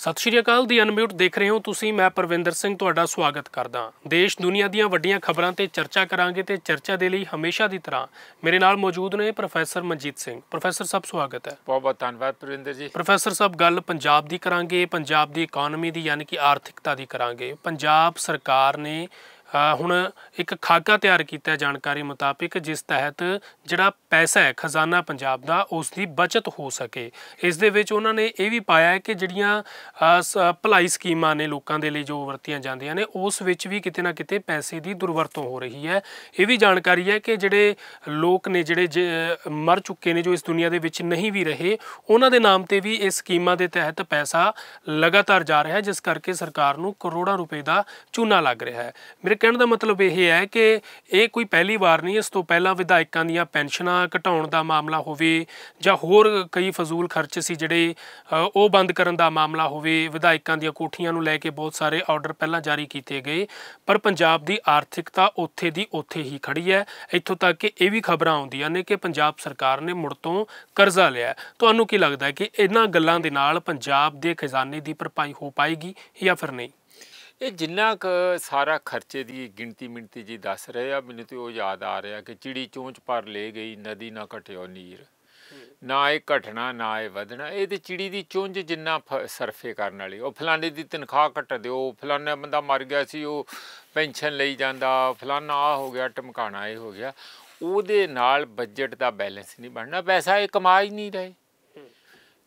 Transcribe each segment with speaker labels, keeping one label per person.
Speaker 1: ਸਤਿ ਸ਼੍ਰੀ ਅਕਾਲ ਦੀ ਅਨਮਿਊਟ ਦੇਖ ਰਹੇ ਹੋ ਤੁਸੀਂ ਮੈਂ ਪਰਵਿੰਦਰ ਸਿੰਘ ਤੁਹਾਡਾ ਸਵਾਗਤ ਕਰਦਾ ਦੇਸ਼ ਦੁਨੀਆ ਦੀਆਂ ਵੱਡੀਆਂ ਖਬਰਾਂ ਤੇ ਚਰਚਾ ਕਰਾਂਗੇ ਤੇ ਚਰਚਾ ਦੇ ਲਈ ਹਮੇਸ਼ਾ ਦੀ ਤਰ੍ਹਾਂ ਮੇਰੇ ਨਾਲ ਮੌਜੂਦ ਨੇ ਪ੍ਰੋਫੈਸਰ ਮਨਜੀਤ ਸਿੰਘ ਪ੍ਰੋਫੈਸਰ ਸਾਹਿਬ ਸਵਾਗਤ ਹੈ
Speaker 2: ਬਹੁਤ ਬਹੁਤ ਧੰਨਵਾਦ ਪਰਵਿੰਦਰ ਜੀ ਪ੍ਰੋਫੈਸਰ
Speaker 1: ਸਾਹਿਬ ਗੱਲ ਪੰਜਾਬ ਦੀ ਕਰਾਂਗੇ ਪੰਜਾਬ ਦੀ ਇਕਨੋਮੀ ਦੀ ਯਾਨੀ ਕਿ ਆਰਥਿਕਤਾ ਦੀ ਕਰਾਂਗੇ ਪੰਜਾਬ ਸਰਕਾਰ ਨੇ ਹੁਣ ਇੱਕ ਖਾਕਾ ਤਿਆਰ ਕੀਤਾ ਜਾਣਕਾਰੀ ਮੁਤਾਬਿਕ ਜਿਸ ਤਹਿਤ ਜਿਹੜਾ ਪੈਸਾ ਹੈ ਖਜ਼ਾਨਾ ਪੰਜਾਬ ਦਾ ਉਸ ਦੀ ਬਚਤ ਹੋ ਸਕੇ ਇਸ ਦੇ ਵਿੱਚ ਉਹਨਾਂ ਨੇ ਇਹ ਵੀ ਪਾਇਆ ਹੈ ਕਿ ਜਿਹੜੀਆਂ ਭਲਾਈ ਸਕੀਮਾਂ ਨੇ ਲੋਕਾਂ ਦੇ ਲਈ ਜੋ ਵਰਤੀਆਂ ਜਾਂਦੀਆਂ ਨੇ ਉਸ ਵਿੱਚ ਵੀ ਕਿਤੇ ਨਾ ਕਿਤੇ ਪੈਸੇ ਦੀ ਦੁਰਵਰਤੋਂ ਹੋ ਰਹੀ ਹੈ ਇਹ ਵੀ ਜਾਣਕਾਰੀ ਹੈ ਕਿ ਜਿਹੜੇ ਲੋਕ ਨੇ ਜਿਹੜੇ ਮਰ ਚੁੱਕੇ ਨੇ ਜੋ ਇਸ ਦੁਨੀਆ ਦੇ ਵਿੱਚ ਨਹੀਂ ਵੀ ਰਹੇ ਉਹਨਾਂ ਦੇ ਨਾਮ ਤੇ ਵੀ ਇਸ ਸਕੀਮਾਂ ਦੇ ਤਹਿਤ ਪੈਸਾ ਲਗਾਤਾਰ ਜਾ ਰਿਹਾ ਹੈ ਜਿਸ ਕਰਕੇ ਸਰਕਾਰ ਨੂੰ ਕਰੋੜਾਂ ਰੁਪਏ ਦਾ ਚੂਨਾ ਲੱਗ ਰਿਹਾ ਹੈ ਮੇਰੇ ਕਹਿਣ ਦਾ ਮਤਲਬ ਇਹ ਹੈ ਕਿ ਇਹ ਕੋਈ ਪਹਿਲੀ ਵਾਰ ਨਹੀਂ ਇਸ ਤੋਂ ਪਹਿਲਾਂ ਵਿਧਾਇਕਾਂ ਦੀਆਂ ਪੈਨਸ਼ਨਾਂ ਘਟਾਉਣ ਦਾ ਮਾਮਲਾ ਹੋਵੇ ਜਾਂ ਹੋਰ ਕਈ ਫਜ਼ੂਲ ਖਰਚ ਸੀ ਜਿਹੜੇ ਉਹ ਬੰਦ ਕਰਨ ਦਾ ਮਾਮਲਾ ਹੋਵੇ ਵਿਧਾਇਕਾਂ ਦੀਆਂ ਕੋਠੀਆਂ ਨੂੰ ਲੈ ਕੇ ਬਹੁਤ ਸਾਰੇ ਆਰਡਰ ਪਹਿਲਾਂ ਜਾਰੀ ਕੀਤੇ ਗਏ ਪਰ ਪੰਜਾਬ ਦੀ ਆਰਥਿਕਤਾ ਉੱਥੇ ਦੀ ਉੱਥੇ ਹੀ ਖੜੀ ਹੈ ਇੱਥੋਂ ਤੱਕ ਕਿ ਇਹ ਵੀ ਖਬਰਾਂ ਆਉਂਦੀਆਂ ਨੇ ਕਿ ਪੰਜਾਬ ਸਰਕਾਰ ਨੇ ਮੁੜ ਤੋਂ ਕਰਜ਼ਾ ਲਿਆ ਤੁਹਾਨੂੰ ਕੀ ਲੱਗਦਾ ਹੈ ਕਿ ਇਹਨਾਂ ਗੱਲਾਂ ਦੇ ਨਾਲ ਪੰਜਾਬ ਦੇ ਖਜ਼ਾਨੇ ਦੀ ਭਰਪਾਈ ਹੋ ਪਾਏਗੀ ਜਾਂ ਫਿਰ ਨਹੀਂ
Speaker 2: ਇਹ ਜਿੰਨਾ ਕ ਸਾਰਾ ਖਰਚੇ ਦੀ ਗਿਣਤੀ ਮਿੰਤੀ ਜੀ ਦੱਸ ਰਹੇ ਆ ਮੈਨੂੰ ਤੇ ਉਹ ਯਾਦ ਆ ਰਿਹਾ ਕਿ ਚਿੜੀ ਚੋਂਚ ਪਰ ਲੈ ਗਈ ਨਦੀ ਨਾ ਘਟਿਓ ਨੀਰ ਨਾ ਇਹ ਘਟਣਾ ਨਾ ਇਹ ਵਧਣਾ ਇਹ ਤੇ ਚਿੜੀ ਦੀ ਚੁੰਝ ਜਿੰਨਾ ਸਰਫੇ ਕਰਨ ਵਾਲੀ ਉਹ ਫਲਾਣੇ ਦੀ ਤਨਖਾਹ ਘਟ ਦਿਓ ਫਲਾਣਾ ਬੰਦਾ ਮਰ ਗਿਆ ਸੀ ਉਹ ਪੈਨਸ਼ਨ ਲਈ ਜਾਂਦਾ ਫਲਾਣਾ ਆ ਹੋ ਗਿਆ ਟਮਕਾਣਾ ਇਹ ਹੋ ਗਿਆ ਉਹਦੇ ਨਾਲ ਬਜਟ ਦਾ ਬੈਲੈਂਸ ਨਹੀਂ ਬਣਨਾ ਪੈਸਾ ਇਹ ਕਮਾਈ ਨਹੀਂ ਰਹੇ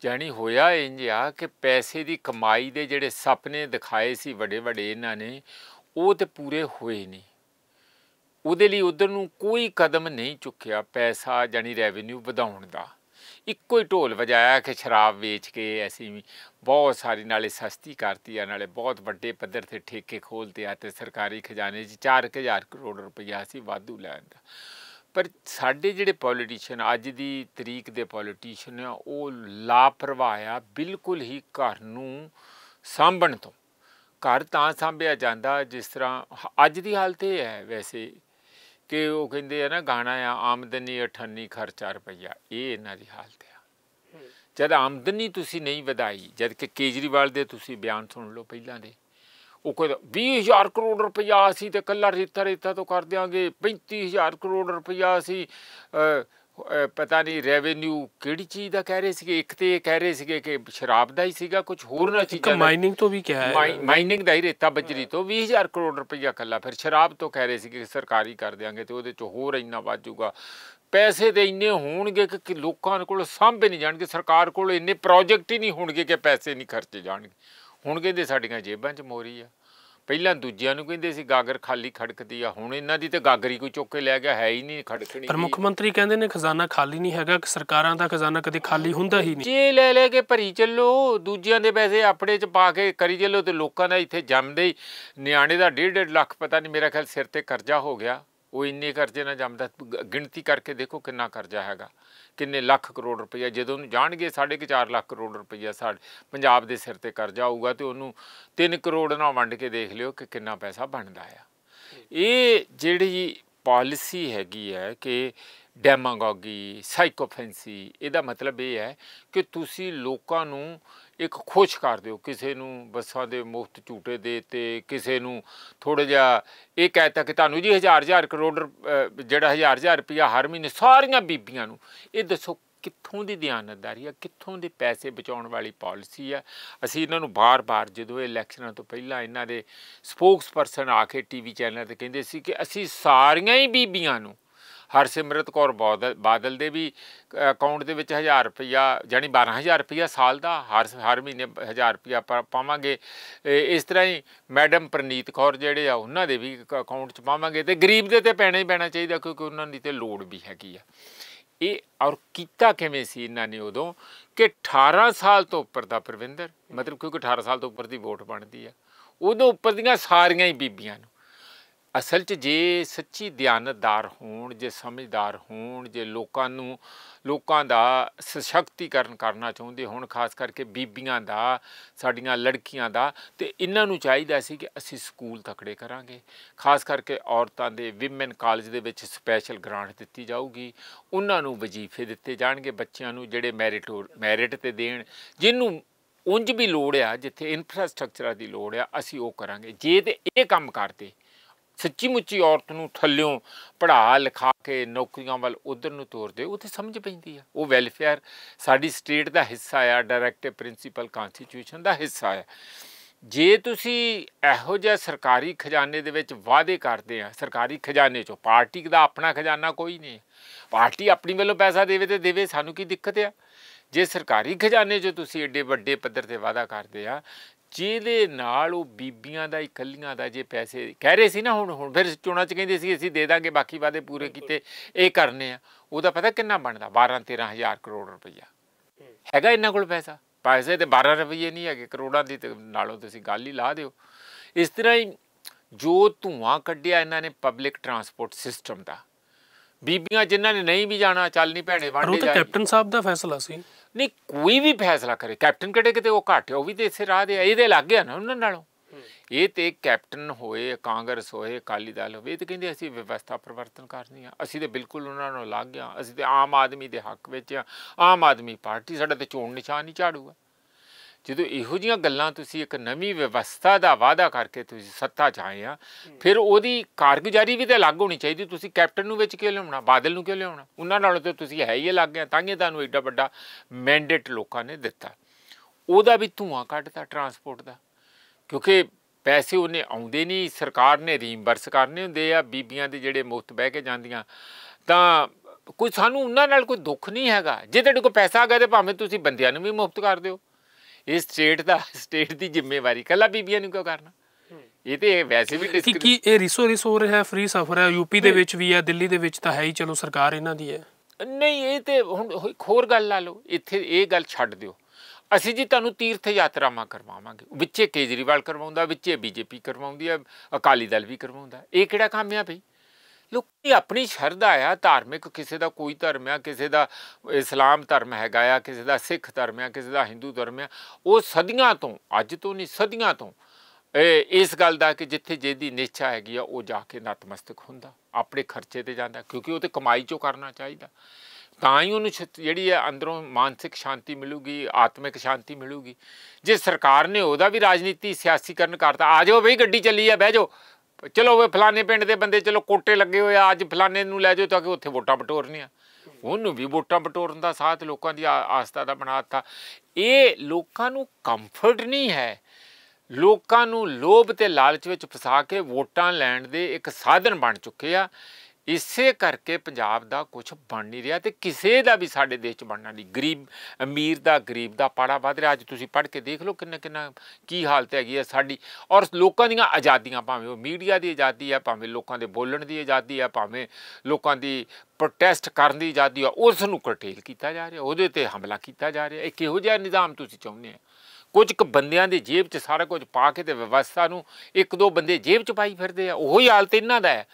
Speaker 2: ਜਾਣੀ ਹੋਇਆ ਇੰਜ ਆ ਕਿ ਪੈਸੇ ਦੀ ਕਮਾਈ ਦੇ ਜਿਹੜੇ ਸੁਪਨੇ ਦਿਖਾਏ ਸੀ ਵੱਡੇ ਵੱਡੇ ਇਹਨਾਂ ਨੇ ਉਹ ਤੇ ਪੂਰੇ ਹੋਏ ਨਹੀਂ ਉਹਦੇ ਲਈ ਉਧਰ ਨੂੰ ਕੋਈ ਕਦਮ ਨਹੀਂ ਚੁੱਕਿਆ ਪੈਸਾ ਜਾਨੀ ਰੈਵਨਿਊ ਵਧਾਉਣ ਦਾ ਇੱਕੋ ਹੀ ਢੋਲ ਵਜਾਇਆ ਕਿ ਸ਼ਰਾਬ ਵੇਚ ਕੇ ਐਸੀ ਬਹੁਤ ਸਾਰੀ ਨਾਲੇ ਸਸਤੀ ਕਰਤੀ ਆ ਨਾਲੇ ਬਹੁਤ ਵੱਡੇ ਪੱਧਰ ਤੇ ਠੇਕੇ ਖੋਲਤੇ ਆ ਤੇ ਸਰਕਾਰੀ ਖਜ਼ਾਨੇ 'ਚ 4000 ਕਰੋੜ ਰੁਪਇਆ ਸੀ ਵਾਧੂ ਲੈਣ ਦਾ ਪਰ ਸਾਡੇ ਜਿਹੜੇ ਪੋਲੀਟੀਸ਼ੀਅਨ ਅੱਜ ਦੀ ਤਰੀਕ ਦੇ ਪੋਲੀਟੀਸ਼ੀਅਨ ਆ ਉਹ ਲਾਪਰਵਾਹ ਆ ਬਿਲਕੁਲ ਹੀ ਘਰ ਨੂੰ ਸਾਂਭਣ ਤੋਂ ਘਰ ਤਾਂ ਸਾਂਭਿਆ ਜਾਂਦਾ ਜਿਸ ਤਰ੍ਹਾਂ ਅੱਜ ਦੀ ਹਾਲਤ ਇਹ ਹੈ ਵੈਸੇ ਕਿ ਉਹ ਕਹਿੰਦੇ ਆ ਨਾ ਗਾਣਾ ਆ ਆਮਦਨੀ ਅਠੰਨੀ ਖਰਚਾ ਰੁਪਈਆ ਇਹ ਇਹਨਾਂ ਦੀ ਹਾਲਤ
Speaker 1: ਆ
Speaker 2: ਜਦ ਆਮਦਨੀ ਤੁਸੀਂ ਨਹੀਂ ਵਧਾਈ ਜਦ ਕਿ ਕੇਜਰੀਵਾਲ ਦੇ ਤੁਸੀਂ ਬਿਆਨ ਸੁਣ ਲਓ ਪਹਿਲਾਂ ਦੇ ਉਹ ਕਹਿੰਦਾ 20000 ਕਰੋੜ ਰੁਪਇਆ ਸੀ ਤੇ ਕੱਲਾ ਰੇਤਾ ਰੇਤਾ ਤੋਂ ਕਰ ਦਿਆਂਗੇ 35000 ਕਰੋੜ ਰੁਪਇਆ ਸੀ ਪਤਾ ਨਹੀਂ ਰੈਵਨਿਊ ਕਿਹੜੀ ਚੀਜ਼ ਦਾ ਕਹਿ ਰਹੇ ਸੀਗੇ ਇੱਕ ਤੇ ਕਹਿ ਰਹੇ ਸੀਗੇ ਕਿ ਸ਼ਰਾਬ ਦਾ ਹੀ ਸੀਗਾ ਕੁਝ ਹੋਰ ਨਾ ਚੀਜ਼ਾਂ ਮਾਈਨਿੰਗ
Speaker 1: ਤੋਂ ਵੀ ਕਿਹਾ ਹੈ
Speaker 2: ਮਾਈਨਿੰਗ ਦਾ ਹੀ ਰੇਤਾ ਬਜਰੀ ਤੋਂ 20000 ਕਰੋੜ ਰੁਪਇਆ ਕੱਲਾ ਫਿਰ ਸ਼ਰਾਬ ਤੋਂ ਕਹਿ ਰਹੇ ਸੀਗੇ ਸਰਕਾਰੀ ਕਰ ਦੇਾਂਗੇ ਤੇ ਉਹਦੇ ਚ ਹੋਰ ਇੰਨਾ ਵਾਜੂਗਾ ਪੈਸੇ ਦੇ ਇੰਨੇ ਹੋਣਗੇ ਕਿ ਲੋਕਾਂ ਕੋਲ ਸਾਂਭੇ ਨਹੀਂ ਜਾਣਗੇ ਸਰਕਾਰ ਕੋਲ ਇੰਨੇ ਪ੍ਰੋਜੈਕਟ ਹੀ ਨਹੀਂ ਹੋਣਗੇ ਕਿ ਪੈਸੇ ਨਹੀਂ ਖਰਚੇ ਜਾਣਗੇ ਹੁਣ ਕਹਿੰਦੇ ਸਾਡੀਆਂ ਜੇਬਾਂ 'ਚ ਮੋਰੀ ਆ ਪਹਿਲਾਂ ਦੂਜਿਆਂ ਨੂੰ ਕਹਿੰਦੇ ਸੀ ਗਾਗਰ ਖਾਲੀ ਖੜਕਦੀ
Speaker 1: ਆ ਹੁਣ ਇਹਨਾਂ ਦੀ ਤੇ ਗਾਗਰੀ ਕੋਈ ਚੁੱਕ ਕੇ ਲੈ ਗਿਆ ਹੈ ਹੀ ਨਹੀਂ ਖੜਕਣੀ ਪਰ ਮੁੱਖ ਮੰਤਰੀ ਕਹਿੰਦੇ ਨੇ ਖਜ਼ਾਨਾ ਖਾਲੀ ਨਹੀਂ ਹੈਗਾ ਕਿ ਸਰਕਾਰਾਂ ਦਾ ਖਜ਼ਾਨਾ ਕਦੇ ਖਾਲੀ ਹੁੰਦਾ ਹੀ ਨਹੀਂ
Speaker 2: ਜੇ ਲੈ ਲੈ ਕੇ ਭਰੀ ਚੱਲੋ ਦੂਜਿਆਂ ਦੇ ਪੈਸੇ ਆਪਣੇ ਚ ਪਾ ਕੇ ਕਰੀ ਚੱਲੋ ਤੇ ਲੋਕਾਂ ਦਾ ਇੱਥੇ ਜੰਮਦੇ ਹੀ ਨਿਆਣੇ ਦਾ 1.5 ਲੱਖ ਪਤਾ ਨਹੀਂ ਮੇਰਾ ਖਿਆਲ ਸਿਰ ਤੇ ਕਰਜ਼ਾ ਹੋ ਗਿਆ ਉਹ ਇੰਨੇ ਕਰਜ਼ੇ ਨਾਲ ਜੰਮਦਾ ਗਿਣਤੀ ਕਰਕੇ ਦੇਖੋ ਕਿੰਨਾ ਕਰਜ਼ਾ ਹੈਗਾ ਕਿੰਨੇ ਲੱਖ ਕਰੋੜ ਰੁਪਈਆ ਜਦੋਂ ਨੂੰ ਜਾਣਗੇ 4 ਲੱਖ ਕਰੋੜ ਰੁਪਈਆ ਸਾਡੇ ਪੰਜਾਬ ਦੇ ਸਿਰ ਤੇ ਕਰਜ਼ਾ ਆਊਗਾ ਤੇ ਉਹਨੂੰ 3 ਕਰੋੜ ਨਾਲ ਵੰਡ ਕੇ ਦੇਖ ਲਿਓ ਕਿ ਕਿੰਨਾ ਪੈਸਾ ਬਣਦਾ ਆ ਇਹ ਜਿਹੜੀ ਪਾਲਿਸੀ ਹੈਗੀ ਹੈ ਕਿ ਡੈਮਾਗੋਗੀ ਸਾਈਕੋਫੈਂਸੀ ਇਹਦਾ ਮਤਲਬ ਇਹ ਹੈ ਕਿ ਤੁਸੀਂ ਲੋਕਾਂ ਨੂੰ ਇੱਕ ਖੁਸ਼ ਕਰ ਦਿਓ ਕਿਸੇ ਨੂੰ ਬੱਸਾਂ ਦੇ ਮੁਫਤ ਝੂਟੇ ਦੇ ਤੇ ਕਿਸੇ ਨੂੰ ਥੋੜਾ ਜਿਹਾ ਇਹ ਕਹਿਤਾ ਕਿ ਤੁਹਾਨੂੰ ਜੀ ਹਜ਼ਾਰ ਹਜ਼ਾਰ ਕਰੋੜ ਜਿਹੜਾ ਹਜ਼ਾਰ ਹਜ਼ਾਰ ਰੁਪਇਆ ਹਰ ਮਹੀਨੇ ਸਾਰੀਆਂ ਬੀਬੀਆਂ ਨੂੰ ਇਹ ਦੱਸੋ ਕਿੱਥੋਂ ਦੀ ਦਿਆਨਤਦਾਰੀ ਆ ਕਿੱਥੋਂ ਦੇ ਪੈਸੇ ਬਚਾਉਣ ਵਾਲੀ ਪਾਲਿਸੀ ਆ ਅਸੀਂ ਇਹਨਾਂ ਨੂੰ ਬਾਰ-ਬਾਰ ਜਦੋਂ ਇਹ ਇਲੈਕਸ਼ਨਾਂ ਤੋਂ ਪਹਿਲਾਂ ਇਹਨਾਂ ਦੇ ਸਪੋਕਸਪਰਸਨ ਆ ਕੇ ਟੀਵੀ ਚੈਨਲ ਤੇ ਕਹਿੰਦੇ ਸੀ ਕਿ ਅਸੀਂ ਸਾਰੀਆਂ ਹੀ ਬੀਬੀਆਂ ਨੂੰ ਹਰਸਿਮਰਤ ਕੌਰ ਬਾਦਲ ਦੇ ਵੀ ਅਕਾਊਂਟ ਦੇ ਵਿੱਚ 1000 ਰੁਪਇਆ ਜਾਨੀ 12000 ਰੁਪਇਆ ਸਾਲ ਦਾ ਹਰ ਹਰ ਮਹੀਨੇ 1000 ਰੁਪਇਆ ਪਾਵਾਂਗੇ ਇਸ ਤਰ੍ਹਾਂ ਹੀ ਮੈਡਮ ਪ੍ਰਨੀਤ ਕੌਰ ਜਿਹੜੇ ਆ ਉਹਨਾਂ ਦੇ ਵੀ ਅਕਾਊਂਟ 'ਚ ਪਾਵਾਂਗੇ ਤੇ ਗਰੀਬ ਦੇ ਤੇ ਪੈਣਾ ਹੀ ਪੈਣਾ ਚਾਹੀਦਾ ਕਿਉਂਕਿ ਉਹਨਾਂ ਦੀ ਤੇ ਲੋੜ ਵੀ ਹੈਗੀ ਆ ਇਹ ਔਰ ਕੀਤਾ ਕਿਵੇਂ ਸੀ ਇਹਨਾਂ ਨੇ ਉਦੋਂ ਕਿ 18 ਸਾਲ ਤੋਂ ਉੱਪਰ ਦਾ ਪ੍ਰਵਿੰਦਰ ਮਤਲਬ ਕਿਉਂਕਿ 18 ਸਾਲ ਤੋਂ ਉੱਪਰ ਦੀ ਵੋਟ ਬਣਦੀ ਆ ਉਦੋਂ ਉੱਪਰ ਦੀਆਂ ਸਾਰੀਆਂ ਹੀ ਬੀਬੀਆਂ ਨੂੰ ਅਸਲ 'ਚ ਜੇ ਸੱਚੀ ਧਿਆਨਦਾਰ ਹੋਣ ਜੇ ਸਮਝਦਾਰ ਹੋਣ ਜੇ ਲੋਕਾਂ ਨੂੰ ਲੋਕਾਂ ਦਾ ਸਸ਼ਕਤੀਕਰਨ ਕਰਨਾ ਚਾਹੁੰਦੇ ਹੋਣ ਖਾਸ ਕਰਕੇ ਬੀਬੀਆਂ ਦਾ ਸਾਡੀਆਂ ਲੜਕੀਆਂ ਦਾ ਤੇ ਇਹਨਾਂ ਨੂੰ ਚਾਹੀਦਾ ਸੀ ਕਿ ਅਸੀਂ ਸਕੂਲ ਤਕੜੇ ਕਰਾਂਗੇ ਖਾਸ ਕਰਕੇ ਔਰਤਾਂ ਦੇ ਵਿਮਨ ਕਾਲਜ ਦੇ ਵਿੱਚ ਸਪੈਸ਼ਲ ਗ੍ਰਾਂਟ ਦਿੱਤੀ ਜਾਊਗੀ ਉਹਨਾਂ ਨੂੰ ਵਜ਼ੀਫੇ ਦਿੱਤੇ ਜਾਣਗੇ ਬੱਚਿਆਂ ਨੂੰ ਜਿਹੜੇ ਮੈਰਿਟ ਮੈਰਿਟ ਤੇ ਦੇਣ ਜਿਹਨੂੰ ਉਂਝ ਵੀ ਲੋੜ ਆ ਜਿੱਥੇ ਇਨਫਰਾਸਟ੍ਰਕਚਰ ਦੀ ਲੋੜ ਆ ਅਸੀਂ ਉਹ ਕਰਾਂਗੇ ਜੇ ਤੇ ਇਹ ਕੰਮ ਕਰਦੇ ਸੱਚੀ ਮੁੱਚੀ ਔਰਤ ਨੂੰ ਥੱਲਿਓਂ ਪੜਾ ਲਿਖਾ ਕੇ ਨੌਕਰੀਆਂ ਵੱਲ ਉਧਰ ਨੂੰ ਤੋਰਦੇ ਉਹ ਤੇ ਸਮਝ ਪੈਂਦੀ ਆ ਉਹ ਵੈਲਫੇਅਰ ਸਾਡੀ ਸਟੇਟ ਦਾ ਹਿੱਸਾ ਆ ਡਾਇਰੈਕਟਿਵ ਪ੍ਰਿੰਸੀਪਲ ਕਨਸਟੀਟਿਊਸ਼ਨ ਦਾ ਹਿੱਸਾ ਆ ਜੇ ਤੁਸੀਂ ਇਹੋ ਜਿਹਾ ਸਰਕਾਰੀ ਖਜ਼ਾਨੇ ਦੇ ਵਿੱਚ ਵਾਅਦੇ ਕਰਦੇ ਆ ਸਰਕਾਰੀ ਖਜ਼ਾਨੇ ਚੋਂ ਪਾਰਟੀ ਦਾ ਆਪਣਾ ਖਜ਼ਾਨਾ ਕੋਈ ਨਹੀਂ ਪਾਰਟੀ ਆਪਣੀ ਵੱਲੋਂ ਪੈਸਾ ਦੇਵੇ ਤੇ ਦੇਵੇ ਸਾਨੂੰ ਕੀ ਦਿੱਕਤ ਆ ਜੇ ਸਰਕਾਰੀ ਖਜ਼ਾਨੇ 'ਚ ਤੁਸੀਂ ਏਡੇ ਵੱਡੇ ਪੱਧਰ ਤੇ ਵਾਅਦਾ ਕਰਦੇ ਆ ਜਿਹਦੇ ਨਾਲ ਉਹ ਬੀਬੀਆਂ ਦਾ ਇਕੱਲੀਆਂ ਦਾ ਜੇ ਪੈਸੇ ਕਹਿ ਰਹੇ ਸੀ ਨਾ ਹੁਣ ਹੁਣ ਫਿਰ ਚੋਣਾਂ 'ਚ ਕਹਿੰਦੇ ਸੀ ਅਸੀਂ ਦੇ ਦਾਂਗੇ ਬਾਕੀ ਵਾਦੇ ਪੂਰੇ ਕੀਤੇ ਇਹ ਕਰਨੇ ਆ ਉਹਦਾ ਪਤਾ ਕਿੰਨਾ ਬਣਦਾ 12 13000 ਕਰੋੜ ਰੁਪਈਆ ਹੈਗਾ ਇਹਨਾਂ ਕੋਲ ਪੈਸਾ ਪੈਸੇ ਤੇ 12 ਰੁਪਈਏ ਨਹੀਂ ਹੈਗੇ ਕਰੋੜਾਂ ਦੀ ਨਾਲੋਂ ਤੁਸੀਂ ਗੱਲ ਹੀ ਲਾ ਦਿਓ ਇਸ ਤਰ੍ਹਾਂ ਹੀ ਜੋ ਧੂਆਂ ਕੱਢਿਆ ਇਹਨਾਂ ਨੇ ਪਬਲਿਕ ਟਰਾਂਸਪੋਰਟ ਸਿਸਟਮ ਦਾ ਬੀਬੀਆਂ ਜਿਨ੍ਹਾਂ ਨੇ ਨਹੀਂ ਵੀ ਜਾਣਾ ਚੱਲ ਨਹੀਂ ਭੈਣੇ ਵਾਂਡੇ ਜਾਏ ਉਹ ਤਾਂ ਕੈਪਟਨ
Speaker 1: ਸਾਹਿਬ ਦਾ ਫੈਸਲਾ ਸੀ
Speaker 2: ਨਹੀਂ ਕੋਈ ਵੀ ਫੈਸਲਾ ਕਰੇ ਕੈਪਟਨ ਕਿਹੜੇ ਕਿਤੇ ਉਹ ਘਾਟੇ ਉਹ ਵੀ ਤੇ ਇਸੇ ਰਾਹ ਦੇ ਇਹਦੇ ਲੱਗ ਗਿਆ ਨਾ ਉਹਨਾਂ ਨਾਲੋਂ ਇਹ ਤੇ ਕੈਪਟਨ ਹੋਏ ਕਾਂਗਰਸ ਹੋਏ ਅਕਾਲੀ ਦਲ ਹੋਵੇ ਤੇ ਕਹਿੰਦੇ ਅਸੀਂ ਵਿਵਸਥਾ ਪਰਿਵਰਤਨ ਕਰਨੀ ਆ ਅਸੀਂ ਤੇ ਬਿਲਕੁਲ ਉਹਨਾਂ ਨੂੰ ਲੱਗ ਗਿਆ ਅਸੀਂ ਤੇ ਆਮ ਆਦਮੀ ਦੇ ਹੱਕ ਵਿੱਚ ਆ ਆਮ ਆਦਮੀ ਪਾਰਟੀ ਸਾਡਾ ਤੇ ਚੋਣ ਨਿਸ਼ਾਨ ਹੀ ਝਾੜੂਗਾ ਜਦੋਂ ਇਹੋ ਜੀਆਂ ਗੱਲਾਂ ਤੁਸੀਂ ਇੱਕ ਨਵੀਂ ਵਿਵਸਥਾ ਦਾ ਵਾਅਦਾ ਕਰਕੇ ਤੁਸੀਂ ਸੱਤਾ 'ਚ ਆਏ ਆ ਫਿਰ ਉਹਦੀ ਕਾਰਗੁਜ਼ਾਰੀ ਵੀ ਤੇ ਅਲੱਗ ਹੋਣੀ ਚਾਹੀਦੀ ਤੁਸੀਂ ਕੈਪਟਨ ਨੂੰ ਵਿੱਚ ਕਿਉਂ ਲਿਆਉਣਾ ਬਾਦਲ ਨੂੰ ਕਿਉਂ ਲਿਆਉਣਾ ਉਹਨਾਂ ਨਾਲ ਤੇ ਤੁਸੀਂ ਹੈ ਹੀ ਅਲੱਗ ਆ ਤਾਂ ਹੀ ਤੁਹਾਨੂੰ ਐਡਾ ਵੱਡਾ ਮੈਂਡੇਟ ਲੋਕਾਂ ਨੇ ਦਿੱਤਾ ਉਹਦਾ ਵੀ ਧੂਆਂ ਕੱਢਦਾ ਟਰਾਂਸਪੋਰਟ ਦਾ ਕਿਉਂਕਿ ਪੈਸੇ ਉਹਨੇ ਆਉਂਦੇ ਨਹੀਂ ਸਰਕਾਰ ਨੇ ਰੀਇੰਬਰਸ ਕਰਨੇ ਹੁੰਦੇ ਆ ਬੀਬੀਆਂ ਦੇ ਜਿਹੜੇ ਮੁਫਤ ਬਹਿ ਕੇ ਜਾਂਦੀਆਂ ਤਾਂ ਕੋਈ ਸਾਨੂੰ ਉਹਨਾਂ ਨਾਲ ਕੋਈ ਦੁੱਖ ਨਹੀਂ ਹੈਗਾ ਜੇ ਤੁਹਾਡੇ ਕੋਲ ਪੈਸਾ ਹੈਗਾ ਤੇ ਭਾਵੇਂ ਤੁਸੀਂ ਬੰਦਿਆਂ ਨੂੰ ਵੀ ਮੁਫਤ ਕਰ ਦਿਓ ਇਹ ਸਟੇਟ ਦਾ ਸਟੇਟ ਦੀ ਜ਼ਿੰਮੇਵਾਰੀ ਕੱਲਾ ਬੀਬੀਆਂ ਨੂੰ ਕਿਉਂ ਕਰਨਾ ਇਹ ਤੇ ਵੈਸੇ ਵੀ
Speaker 1: ਕਿ ਕੀ ਇਹ ਰਿਸੋ ਰਿਸੋ ਹੋ ਰਿਹਾ ਫ੍ਰੀ ਸਫਰ ਹੈ ਯੂਪੀ ਦੇ ਵਿੱਚ ਵੀ ਹੈ ਦਿੱਲੀ ਦੇ ਵਿੱਚ ਤਾਂ ਹੈ ਹੀ ਚਲੋ ਸਰਕਾਰ ਇਹਨਾਂ ਦੀ ਹੈ
Speaker 2: ਨਹੀਂ ਇਹ ਤੇ ਹੁਣ ਇੱਕ ਹੋਰ ਗੱਲ ਲਾ ਲਓ ਇੱਥੇ ਇਹ ਗੱਲ ਛੱਡ ਦਿਓ ਅਸੀਂ ਜੀ ਤੁਹਾਨੂੰ ਤੀਰਥ ਯਾਤਰਾਵਾਂ ਕਰਵਾਵਾਂਗੇ ਵਿੱਚੇ ਕੇਜਰੀਵਾਲ ਕਰਵਾਉਂਦਾ ਵਿੱਚੇ ਬੀਜੇਪੀ ਕਰਵਾਉਂਦੀ ਹੈ ਅਕਾਲੀ ਦਲ ਵੀ ਕਰਵਾਉਂਦਾ ਇਹ ਕਿਹੜਾ ਕੰਮ ਆ ਭਈ ਲੋਕੀ ਆਪਣੀ ਸ਼ਰਧਾ ਆ ਧਾਰਮਿਕ ਕਿਸੇ ਦਾ ਕੋਈ ਧਰਮ ਆ ਕਿਸੇ ਦਾ ਇਸਲਾਮ ਧਰਮ ਹੈਗਾ ਆ ਕਿਸੇ ਦਾ ਸਿੱਖ ਧਰਮ ਆ ਕਿਸੇ ਦਾ ਹਿੰਦੂ ਧਰਮ ਆ ਉਹ ਸਦੀਆਂ ਤੋਂ ਅੱਜ ਤੋਂ ਨਹੀਂ ਸਦੀਆਂ ਤੋਂ ਇਸ ਗੱਲ ਦਾ ਕਿ ਜਿੱਥੇ ਜਿਹਦੀ ਨਿਸ਼ਚਾ ਹੈਗੀ ਆ ਉਹ ਜਾ ਕੇ ਨਤਮਸਤਕ ਹੁੰਦਾ ਆਪਣੇ ਖਰਚੇ ਤੇ ਜਾਂਦਾ ਕਿਉਂਕਿ ਉਹ ਤੇ ਕਮਾਈ ਚੋਂ ਕਰਨਾ ਚਾਹੀਦਾ ਤਾਂ ਹੀ ਉਹਨੂੰ ਜਿਹੜੀ ਹੈ ਅੰਦਰੋਂ ਮਾਨਸਿਕ ਸ਼ਾਂਤੀ ਮਿਲੂਗੀ ਆਤਮਿਕ ਸ਼ਾਂਤੀ ਮਿਲੂਗੀ ਜੇ ਸਰਕਾਰ ਨੇ ਉਹਦਾ ਵੀ ਰਾਜਨੀਤੀ ਸਿਆਸੀਕਰਨ ਕਰਤਾ ਆ ਜਾਓ ਬਈ ਗੱਡੀ ਚੱਲੀ ਆ ਬਹਿ ਜਾਓ ਚਲੋ ਫਲਾਣੇ ਪਿੰਡ ਦੇ ਬੰਦੇ ਚਲੋ ਕੋਟੇ ਲੱਗੇ ਹੋਏ ਆ ਅੱਜ ਫਲਾਣੇ ਨੂੰ ਲੈ ਜਾਓ ਤਾਂ ਕਿ ਉੱਥੇ ਵੋਟਾਂ ਬਟੋਰਨੀਆਂ ਉਹਨੂੰ ਵੀ ਵੋਟਾਂ ਬਟੋਰਨ ਦਾ ਸਾਥ ਲੋਕਾਂ ਦੀ ਆਸਤਾ ਦਾ ਬਣਾਤਾ ਇਹ ਲੋਕਾਂ ਨੂੰ ਕੰਫਰਟ ਨਹੀਂ ਹੈ ਲੋਕਾਂ ਨੂੰ ਲੋਭ ਤੇ ਲਾਲਚ ਵਿੱਚ ਫਸਾ ਕੇ ਵੋਟਾਂ ਲੈਣ ਦੇ ਇੱਕ ਸਾਧਨ ਬਣ ਚੁੱਕੇ ਆ ਇਸੇ ਕਰਕੇ ਪੰਜਾਬ ਦਾ ਕੁਝ ਬਣ ਨਹੀਂ ਰਿਹਾ ਤੇ ਕਿਸੇ ਦਾ ਵੀ ਸਾਡੇ ਦੇਸ਼ 'ਚ ਬਣਨਾ ਨਹੀਂ ਗਰੀਬ ਅਮੀਰ ਦਾ ਗਰੀਬ ਦਾ ਪਾੜਾ ਵੱਧ ਰਿਹਾ ਅੱਜ ਤੁਸੀਂ ਪੜ੍ਹ ਕੇ ਦੇਖ ਲਓ ਕਿੰਨਾ ਕਿੰਨਾ ਕੀ ਹਾਲਤ ਹੈਗੀ ਹੈ ਸਾਡੀ ਔਰ ਲੋਕਾਂ ਦੀਆਂ ਆਜ਼ਾਦੀਆਂ ਭਾਵੇਂ ਉਹ ਮੀਡੀਆ ਦੀ ਆਜ਼ਾਦੀ ਹੈ ਭਾਵੇਂ ਲੋਕਾਂ ਦੇ ਬੋਲਣ ਦੀ ਆਜ਼ਾਦੀ ਹੈ ਭਾਵੇਂ ਲੋਕਾਂ ਦੀ ਪ੍ਰੋਟੈਸਟ ਕਰਨ ਦੀ ਆਜ਼ਾਦੀ ਹੈ ਉਸ ਨੂੰ ਕਟੇਲ ਕੀਤਾ ਜਾ ਰਿਹਾ ਉਹਦੇ ਤੇ ਹਮਲਾ ਕੀਤਾ ਜਾ ਰਿਹਾ ਇਹ ਕਿਹੋ ਜਿਹਾ ਨਿਜ਼ਾਮ ਤੁਸੀਂ ਚਾਹੁੰਦੇ ਆ ਕੁਝ ਕੁ ਬੰਦਿਆਂ ਦੇ ਜੇਬ 'ਚ ਸਾਰਾ ਕੁਝ ਪਾ ਕੇ ਤੇ ਵਿਵਸਥਾ ਨੂੰ ਇੱਕ ਦੋ ਬੰਦੇ ਜੇਬ 'ਚ ਪਾਈ ਫਿਰਦੇ ਆ ਉਹੀ ਹਾਲਤ ਇਹਨਾਂ ਦਾ ਹੈ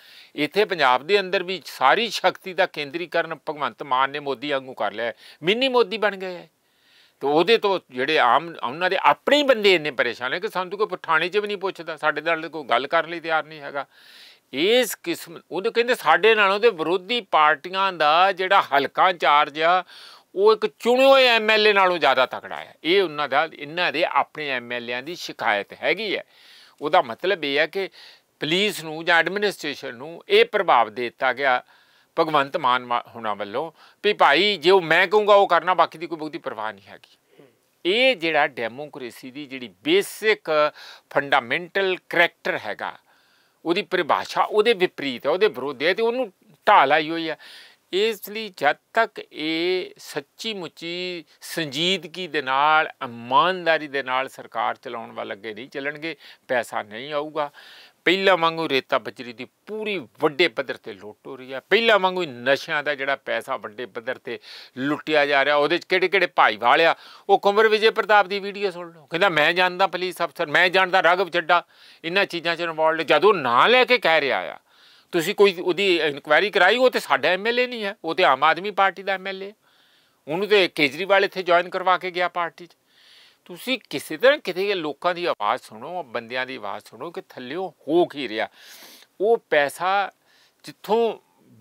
Speaker 2: ਇੱਥੇ ਪੰਜਾਬ ਦੇ ਅੰਦਰ ਵੀ ਸਾਰੀ ਸ਼ਕਤੀ ਦਾ ਕੇਂਦਰੀਕਰਨ ਭਗਵੰਤ ਮਾਨ ਨੇ ਮੋਦੀ ਵਾਂਗੂ ਕਰ ਲਿਆ ਮਿੰਨੀ ਮੋਦੀ ਬਣ ਗਏ ਹੈ ਤੇ ਉਹਦੇ ਤੋਂ ਜਿਹੜੇ ਆਮ ਉਹਨਾਂ ਦੇ ਆਪਣੇ ਬੰਦੇ ਇੰਨੇ ਪਰੇਸ਼ਾਨ ਹੈ ਕਿ ਸਾਨੂੰ ਕੋਈ ਪਠਾਣੀ 'ਚ ਵੀ ਨਹੀਂ ਪੁੱਛਦਾ ਸਾਡੇ ਨਾਲ ਕੋਈ ਗੱਲ ਕਰਨ ਲਈ ਤਿਆਰ ਨਹੀਂ ਹੈਗਾ ਇਸ ਕਿਸਮ ਉਹਦੇ ਕਹਿੰਦੇ ਸਾਡੇ ਨਾਲ ਉਹਦੇ ਵਿਰੋਧੀ ਪਾਰਟੀਆਂ ਦਾ ਜਿਹੜਾ ਹਲਕਾ ਚਾਰਜ ਆ ਉਹ ਇੱਕ ਚੁਣੇ ਹੋਏ ਐਮਐਲਏ ਨਾਲੋਂ ਜ਼ਿਆਦਾ ਤਕੜਾ ਹੈ ਇਹ ਉਹਨਾਂ ਦਾ ਇਹਨਾਂ ਦੇ ਆਪਣੇ ਐਮਐਲਏਆਂ ਦੀ ਸ਼ਿਕਾਇਤ ਹੈਗੀ ਹੈ ਉਹਦਾ ਮਤਲਬ ਇਹ ਹੈ ਕਿ ਪੁਲਿਸ ਨੂੰ ਜਾਂ ਐਡਮਿਨਿਸਟ੍ਰੇਸ਼ਨ ਨੂੰ ਇਹ ਪ੍ਰਭਾਵ ਦਿੱਤਾ ਗਿਆ ਭਗਵੰਤ ਮਾਨ ਹੁਣਾ ਵੱਲੋਂ ਵੀ ਭਾਈ ਜੇ ਉਹ ਮੈਂ ਕਹੂੰਗਾ ਉਹ ਕਰਨਾ ਬਾਕੀ ਦੀ ਕੋਈ ਬਹੁਤੀ ਪਰਵਾਹ ਨਹੀਂ ਹੈਗੀ ਇਹ ਜਿਹੜਾ ਡੈਮੋਕ੍ਰੇਸੀ ਦੀ ਜਿਹੜੀ ਬੇਸਿਕ ਫੰਡਾਮੈਂਟਲ ਕੈਰੈਕਟਰ ਹੈਗਾ ਉਹਦੀ ਪਰਿਭਾਸ਼ਾ ਉਹਦੇ ਵਿਪਰੀਤ ਹੈ ਉਹਦੇ ਵਿਰੋਧ ਹੈ ਤੇ ਉਹਨੂੰ ਢਾਲ ਆਈ ਹੋਈ ਹੈ ਇਸ ਲਈ ਜਦ ਤੱਕ ਇਹ ਸੱਚੀ ਮੁੱਚੀ ਸੰਜੀਦਗੀ ਦੇ ਨਾਲ ਇਮਾਨਦਾਰੀ ਦੇ ਨਾਲ ਸਰਕਾਰ ਚਲਾਉਣ ਵਾਲ ਅੱਗੇ ਨਹੀਂ ਚੱਲਣਗੇ ਪੈਸਾ ਨਹੀਂ ਆਊਗਾ ਪਹਿਲਾਂ ਵਾਂਗੂ ਰੇਤਾ ਬਜਰੀ ਦੀ ਪੂਰੀ ਵੱਡੇ ਪੱਧਰ ਤੇ ਲੁੱਟ ਹੋ ਰਹੀ ਆ ਪਹਿਲਾਂ ਵਾਂਗੂ ਨਸ਼ਿਆਂ ਦਾ ਜਿਹੜਾ ਪੈਸਾ ਵੱਡੇ ਪੱਧਰ ਤੇ ਲੁੱਟਿਆ ਜਾ ਰਿਹਾ ਉਹਦੇ ਚ ਕਿਹੜੇ ਕਿਹੜੇ ਭਾਈ ਵਾਲਿਆ ਉਹ ਕੁੰਬਰ ਵਿਜੇ ਪ੍ਰਤਾਪ ਦੀ ਵੀਡੀਓ ਸੁਣ ਲਓ ਕਹਿੰਦਾ ਮੈਂ ਜਾਣਦਾ ਪੁਲਿਸ ਅਫਸਰ ਮੈਂ ਜਾਣਦਾ ਰਗਵ ਚੱਡਾ ਇਹਨਾਂ ਚੀਜ਼ਾਂ 'ਚ ਇਨਵੋਲਡ ਜਦੋਂ ਨਾਂ ਲੈ ਕੇ ਕਹਿ ਰਿਹਾ ਆ ਤੁਸੀਂ ਕੋਈ ਉਹਦੀ ਇਨਕੁਆਇਰੀ ਕਰਾਈ ਉਹ ਤੇ ਸਾਡਾ ਐਮਐਲਏ ਨਹੀਂ ਹੈ ਉਹ ਤੇ ਆਮ ਆਦਮੀ ਪਾਰਟੀ ਦਾ ਐਮਐਲਏ ਉਹਨੂੰ ਤੇ ਕੇਜਰੀਵਾਲ ਇੱਥੇ ਜੁਆਇਨ ਕਰਵਾ ਕੇ ਗਿਆ ਪਾਰਟੀ 'ਚ ਤੁਸੀਂ ਕਿਸੇ ਤਰ੍ਹਾਂ ਕਿਤੇ ਲੋਕਾਂ ਦੀ ਆਵਾਜ਼ ਸੁਣੋ ਬੰਦਿਆਂ ਦੀ ਆਵਾਜ਼ ਸੁਣੋ ਕਿ ਥੱਲਿਓਂ ਹੋ ਕੀ ਰਿਹਾ ਉਹ ਪੈਸਾ ਜਿੱਥੋਂ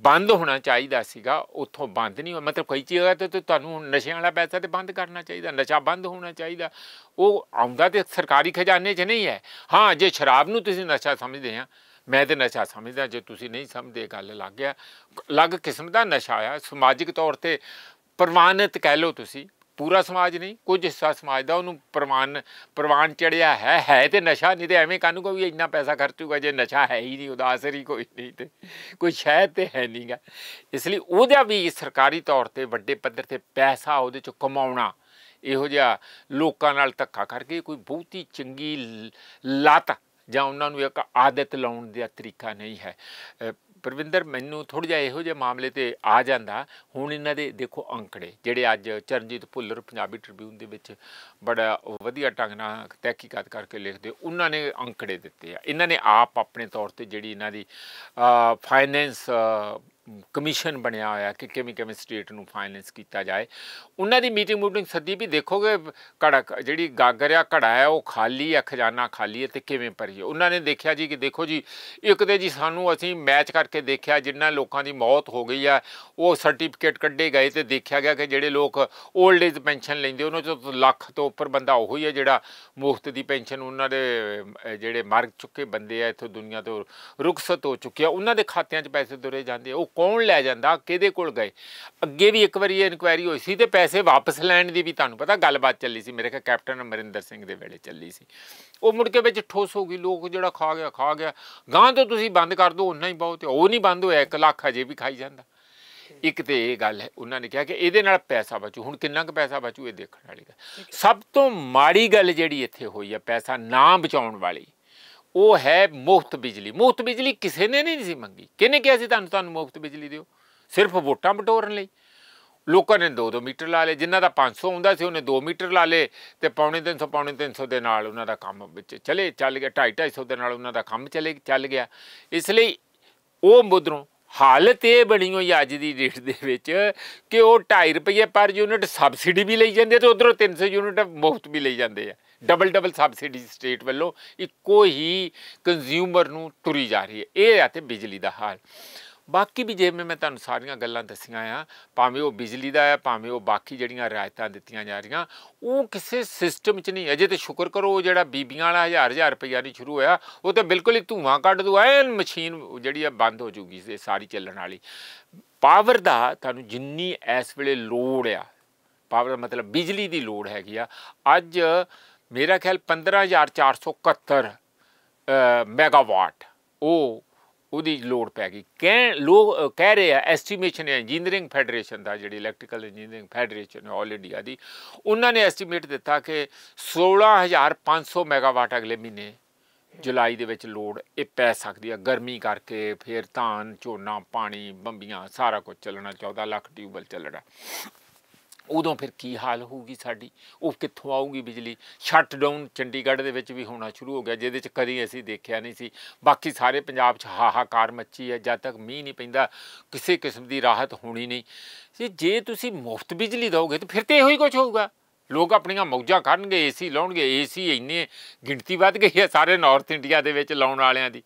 Speaker 2: ਬੰਦ ਹੋਣਾ ਚਾਹੀਦਾ ਸੀਗਾ ਉੱਥੋਂ ਬੰਦ ਨਹੀਂ ਹੋਇਆ ਮਤਲਬ ਚੀਜ਼ ਜਗ੍ਹਾ ਤੇ ਤੁਹਾਨੂੰ ਨਸ਼ਿਆਂ ਵਾਲਾ ਪੈਸਾ ਤੇ ਬੰਦ ਕਰਨਾ ਚਾਹੀਦਾ ਨਸ਼ਾ ਬੰਦ ਹੋਣਾ ਚਾਹੀਦਾ ਉਹ ਆਉਂਦਾ ਤੇ ਸਰਕਾਰੀ ਖਜ਼ਾਨੇ 'ਚ ਨਹੀਂ ਹੈ ਹਾਂ ਜੇ ਸ਼ਰਾਬ ਨੂੰ ਤੁਸੀਂ ਨਸ਼ਾ ਸਮਝਦੇ ਆ ਮੈਂ ਤੇ ਨਸ਼ਾ ਸਮਝਦਾ ਜੇ ਤੁਸੀਂ ਨਹੀਂ ਸਮਝਦੇ ਗੱਲ ਲੱਗ ਗਿਆ ਲੱਗ ਕਿਸਮ ਦਾ ਨਸ਼ਾ ਆ ਸਮਾਜਿਕ ਤੌਰ ਤੇ ਪ੍ਰਮਾਣਿਤ ਕਹਿ ਲਓ ਤੁਸੀਂ ਪੂਰਾ ਸਮਾਜ ਨਹੀਂ ਕੁਝ ਹਿੱਸਾ ਸਮਾਜ ਦਾ ਉਹਨੂੰ ਪ੍ਰਮਾਨ ਪ੍ਰਵਾਨ ਚੜਿਆ ਹੈ ਹੈ ਤੇ ਨਸ਼ਾ ਨਹੀਂ ਤੇ ਐਵੇਂ ਕਾਨੂੰ ਕੋਈ ਇੰਨਾ ਪੈਸਾ ਖਰਚੂਗਾ ਜੇ ਨਸ਼ਾ ਹੈ ਹੀ ਨਹੀਂ ਉਦਾਸਰੀ ਕੋਈ ਨਹੀਂ ਤੇ ਕੋਈ ਸ਼ਾਇਦ ਤੇ ਹੈ ਨਹੀਂਗਾ ਇਸ ਲਈ ਉਹਦਾ ਵੀ ਸਰਕਾਰੀ ਤੌਰ ਤੇ ਵੱਡੇ ਪੱਧਰ ਤੇ ਪੈਸਾ ਉਹਦੇ ਚੋਂ ਕਮਾਉਣਾ ਇਹੋ ਜਿਹਾ ਲੋਕਾਂ ਨਾਲ ਧੱਕਾ ਕਰਕੇ ਕੋਈ ਬਹੁਤੀ ਚੰਗੀ ਲਾਤਾ ਜਾਂ ਉਹਨਾਂ ਨੂੰ ਇੱਕ ਆਦਤ ਲਾਉਣ ਦਾ ਤਰੀਕਾ ਨਹੀਂ ਹੈ ਪ੍ਰਵਿੰਦਰ ਮੈਨੂੰ ਥੋੜਾ ਜਿਹਾ ਇਹੋ ਜਿਹੇ ਮਾਮਲੇ ਤੇ ਆ ਜਾਂਦਾ ਹੁਣ ਇਹਨਾਂ ਦੇ ਦੇਖੋ ਅੰਕੜੇ ਜਿਹੜੇ ਅੱਜ ਚਰਨਜੀਤ ਭੁੱਲਰ ਪੰਜਾਬੀ ਟ੍ਰਿਬਿਊਨ ਦੇ ਵਿੱਚ ਬੜਾ ਵਧੀਆ ਢੰਗ ਨਾਲ ਤਹਿਕੀਕਾਤ ਕਰਕੇ ਲਿਖਦੇ ਉਹਨਾਂ ਨੇ ਅੰਕੜੇ ਦਿੱਤੇ ਆ ਇਹਨਾਂ ਨੇ ਆਪ ਆਪਣੇ ਤੌਰ ਤੇ ਜਿਹੜੀ ਇਹਨਾਂ ਦੀ ਫਾਈਨੈਂਸ ਕਮਿਸ਼ਨ ਬਣਿਆ ਹੋਇਆ ਕਿ ਕਿਵੇਂ ਕਿਵੇਂ ਸਟੇਟ ਨੂੰ ਫਾਈਨੈਂਸ ਕੀਤਾ ਜਾਏ ਉਹਨਾਂ ਦੀ ਮੀਟਿੰਗ ਮੂਟਿੰਗ ਸੱਦੀ ਵੀ ਦੇਖੋਗੇ ਘੜਾ ਜਿਹੜੀ ਗਾਗਰਿਆ ਘੜਾ ਹੈ ਉਹ ਖਾਲੀ ਹੈ ਖਜ਼ਾਨਾ ਖਾਲੀ ਹੈ ਤੇ ਕਿਵੇਂ ਹੈ ਉਹਨਾਂ ਨੇ ਦੇਖਿਆ ਜੀ ਕਿ ਦੇਖੋ ਜੀ ਇੱਕ ਤੇ ਜੀ ਸਾਨੂੰ ਅਸੀਂ ਮੈਚ ਕਰਕੇ ਦੇਖਿਆ ਜਿੰਨਾ ਲੋਕਾਂ ਦੀ ਮੌਤ ਹੋ ਗਈ ਆ ਉਹ ਸਰਟੀਫਿਕੇਟ ਕੱਢੇ ਗਏ ਤੇ ਦੇਖਿਆ ਗਿਆ ਕਿ ਜਿਹੜੇ ਲੋਕ 올ਡ ਏਜ ਪੈਨਸ਼ਨ ਲੈਂਦੇ ਉਹਨਾਂ ਚੋਂ ਲੱਖ ਤੋਂ ਉੱਪਰ ਬੰਦਾ ਉਹ ਹੀ ਹੈ ਜਿਹੜਾ ਮੁਫਤ ਦੀ ਪੈਨਸ਼ਨ ਉਹਨਾਂ ਦੇ ਜਿਹੜੇ ਮਰ ਚੁੱਕੇ ਬੰਦੇ ਆ ਇੱਥੋਂ ਦੁਨੀਆ ਤੋਂ ਰੁਖਸਤ ਹੋ ਚੁੱਕੇ ਆ ਉਹਨਾਂ ਦੇ ਖਾਤਿਆਂ 'ਚ ਪੈਸੇ ਦੁਰੇ ਜਾਂਦੇ ਉਹ ਕੌਣ ਲੈ ਜਾਂਦਾ ਕਿਹਦੇ ਕੋਲ ਗਏ ਅੱਗੇ ਵੀ ਇੱਕ ਵਾਰੀ ਇਨਕੁਆਇਰੀ ਹੋਈ ਸੀ ਤੇ ਪੈਸੇ ਵਾਪਸ ਲੈਣ ਦੀ ਵੀ ਤੁਹਾਨੂੰ ਪਤਾ ਗੱਲਬਾਤ ਚੱਲੀ ਸੀ ਮੇਰੇ ਖਿਆਲ ਕੈਪਟਨ ਅਮਰਿੰਦਰ ਸਿੰਘ ਦੇ ਵੇਲੇ ਚੱਲੀ ਸੀ ਉਹ ਮੁੜ ਕੇ ਵਿੱਚ ਠੋਸ ਹੋ ਗਈ ਲੋਕ ਜਿਹੜਾ ਖਾ ਗਿਆ ਖਾ ਗਿਆ ਗਾਂ ਤੋਂ ਤੁਸੀਂ ਬੰਦ ਕਰ ਦਿਓ ਉਨਾ ਹੀ ਬਹੁਤ ਉਹ ਨਹੀਂ ਬੰਦ ਹੋਇਆ 1 ਲੱਖ ਅਜੇ ਵੀ ਖਾਈ ਜਾਂਦਾ ਇੱਕ ਤੇ ਇਹ ਗੱਲ ਹੈ ਉਹਨਾਂ ਨੇ ਕਿਹਾ ਕਿ ਇਹਦੇ ਨਾਲ ਪੈਸਾ ਬਚੂ ਹੁਣ ਕਿੰਨਾ ਕੁ ਪੈਸਾ ਬਚੂ ਇਹ ਦੇਖਣ ਵਾਲੀ ਗੱਲ ਸਭ ਤੋਂ ਮਾੜੀ ਗੱਲ ਜਿਹੜੀ ਇੱਥੇ ਹੋਈ ਹੈ ਪੈਸਾ ਨਾ ਬਚਾਉਣ ਵਾਲੀ ਉਹ ਹੈ ਮੁਫਤ ਬਿਜਲੀ ਮੁਫਤ ਬਿਜਲੀ ਕਿਸੇ ਨੇ ਨਹੀਂ ਸੀ ਮੰਗੀ ਕਿਹਨੇ ਕਿਹਾ ਸੀ ਤੁਹਾਨੂੰ ਤੁਹਾਨੂੰ ਮੁਫਤ ਬਿਜਲੀ ਦਿਓ ਸਿਰਫ ਵੋਟਾਂ ਬਟੋਰਨ ਲਈ ਲੋਕਾਂ ਨੇ 2-2 ਮੀਟਰ ਲਾ ਲਏ ਜਿਨ੍ਹਾਂ ਦਾ 500 ਆਉਂਦਾ ਸੀ ਉਹਨੇ 2 ਮੀਟਰ ਲਾ ਲਏ ਤੇ ਪੌਣੇ 300 ਪੌਣੇ 300 ਦੇ ਨਾਲ ਉਹਨਾਂ ਦਾ ਕੰਮ ਵਿੱਚ ਚਲੇ ਚੱਲ ਗਿਆ 2.5 250 ਦੇ ਨਾਲ ਉਹਨਾਂ ਦਾ ਕੰਮ ਚਲੇ ਚੱਲ ਗਿਆ ਇਸ ਲਈ ਉਹ ਮੁਦਰੋਂ ਹਾਲਤ ਇਹ ਬਣੀ ਹੋਈ ਅੱਜ ਦੀ ਡੇਟ ਦੇ ਵਿੱਚ ਕਿ ਉਹ 2.5 ਰੁਪਏ ਪਰ ਯੂਨਿਟ ਸਬਸਿਡੀ ਵੀ ਲਈ ਜਾਂਦੇ ਤੇ ਉਧਰੋਂ 300 ਯੂਨਿਟ ਮੁਫਤ ਵੀ ਲਈ ਜਾਂਦੇ ਆ ਡਬਲ ਡਬਲ ਸਬਸਿਡੀ ਸਟੇਟ ਵੱਲੋਂ ਇੱਕੋ ਹੀ ਕੰਜ਼ਿਊਮਰ ਨੂੰ ਤੁਰੀ ਜਾ ਰਹੀ ਹੈ ਇਹ ਆ ਤੇ ਬਿਜਲੀ ਦਾ ਹਾਲ ਬਾਕੀ ਵੀ ਜੇ ਮੈਂ ਤੁਹਾਨੂੰ ਸਾਰੀਆਂ ਗੱਲਾਂ ਦੱਸੀਆਂ ਆ ਭਾਵੇਂ ਉਹ ਬਿਜਲੀ ਦਾ ਆ ਭਾਵੇਂ ਉਹ ਬਾਕੀ ਜਿਹੜੀਆਂ ਰਾਇਤਾਂ ਦਿੱਤੀਆਂ ਜਾ ਰਹੀਆਂ ਉਹ ਕਿਸੇ ਸਿਸਟਮ 'ਚ ਨਹੀਂ ਅਜੇ ਤੇ ਸ਼ੁਕਰ ਕਰੋ ਉਹ ਜਿਹੜਾ ਬੀਬੀਆਂ ਵਾਲਾ ਹਜ਼ਾਰ ਹਜ਼ਾਰ ਰੁਪਈਆ ਨਹੀਂ ਸ਼ੁਰੂ ਹੋਇਆ ਉਹ ਤੇ ਬਿਲਕੁਲ ਹੀ ਧੂਆਂ ਕੱਢ ਦੂ ਐਨ ਮਸ਼ੀਨ ਜਿਹੜੀ ਆ ਬੰਦ ਹੋ ਜੂਗੀ ਇਹ ਸਾਰੀ ਚੱਲਣ ਵਾਲੀ ਪਾਵਰ ਦਾ ਤੁਹਾਨੂੰ ਜਿੰਨੀ ਇਸ ਵੇਲੇ ਲੋੜ ਆ ਪਾਵਰ ਮਤਲਬ ਬਿਜਲੀ ਦੀ ਲੋੜ ਹੈਗੀ ਆ ਅੱਜ ਮੇਰਾ ਖਿਆਲ 15471 ਮੈਗਾਵਾਟ ਉਹ ਉਹਦੀ ਲੋਡ ਪੈ ਗਈ ਕਹਿ ਲੋਕ ਕਹਿ ਰਹੇ ਆ ਐਸਟੀਮੇਸ਼ਨ ਹੈ ਇੰਜੀਨੀਅਰਿੰਗ ਫੈਡਰੇਸ਼ਨ ਦਾ ਜਿਹੜੀ ਇਲੈਕਟ੍ਰੀਕਲ ਇੰਜੀਨੀਅਰਿੰਗ ਫੈਡਰੇਸ਼ਨ ਹੈ ਆਲ ਇੰਡੀਆ ਦੀ ਉਹਨਾਂ ਨੇ ਐਸਟੀਮੇਟ ਦਿੱਤਾ ਕਿ 16500 ਮੈਗਾਵਾਟ ਅਗਲੇ ਮਹੀਨੇ ਜੁਲਾਈ ਦੇ ਵਿੱਚ ਲੋਡ ਇਹ ਪੈ ਸਕਦੀ ਹੈ ਗਰਮੀ ਕਰਕੇ ਫਿਰ ਧਾਨ ਝੋਨਾ ਪਾਣੀ ਬੰਬੀਆਂ ਸਾਰਾ ਕੁਝ ਚੱਲਣਾ 14 ਲੱਖ ਟਿਊਬਲ ਚੱਲਣਾ ਉਦੋਂ ਫਿਰ ਕੀ ਹਾਲ ਹੋਊਗੀ ਸਾਡੀ ਉਹ ਕਿੱਥੋਂ ਆਊਗੀ ਬਿਜਲੀ ਸ਼ਟ ਡਾਊਨ ਚੰਡੀਗੜ੍ਹ ਦੇ ਵਿੱਚ ਵੀ ਹੋਣਾ ਸ਼ੁਰੂ ਹੋ ਗਿਆ ਜਿਹਦੇ 'ਚ ਕਦੀ ਅਸੀਂ ਦੇਖਿਆ ਨਹੀਂ ਸੀ ਬਾਕੀ ਸਾਰੇ ਪੰਜਾਬ 'ਚ ਹਾਹਾਕਾਰ ਮੱਚੀ ਹੈ ਜਦ ਤੱਕ ਮੀਂਹ ਨਹੀਂ ਪੈਂਦਾ ਕਿਸੇ ਕਿਸਮ ਦੀ ਰਾਹਤ ਹੋਣੀ ਨਹੀਂ ਜੇ ਤੁਸੀਂ ਮੁਫਤ ਬਿਜਲੀ ਦਿਓਗੇ ਤਾਂ ਫਿਰ ਤੇ ਇਹੋ ਹੀ ਕੁਝ ਹੋਊਗਾ ਲੋਕ ਆਪਣੀਆਂ ਮੌਜਾਂ ਕਰਨਗੇ ਏਸੀ ਲਾਉਣਗੇ ਏਸੀ ਇੰਨੇ ਗਿਣਤੀ ਵੱਧ ਗਈ ਹੈ ਸਾਰੇ ਨਾਰਥ ਇੰਡੀਆ ਦੇ ਵਿੱਚ ਲਾਉਣ ਵਾਲਿਆਂ ਦੀ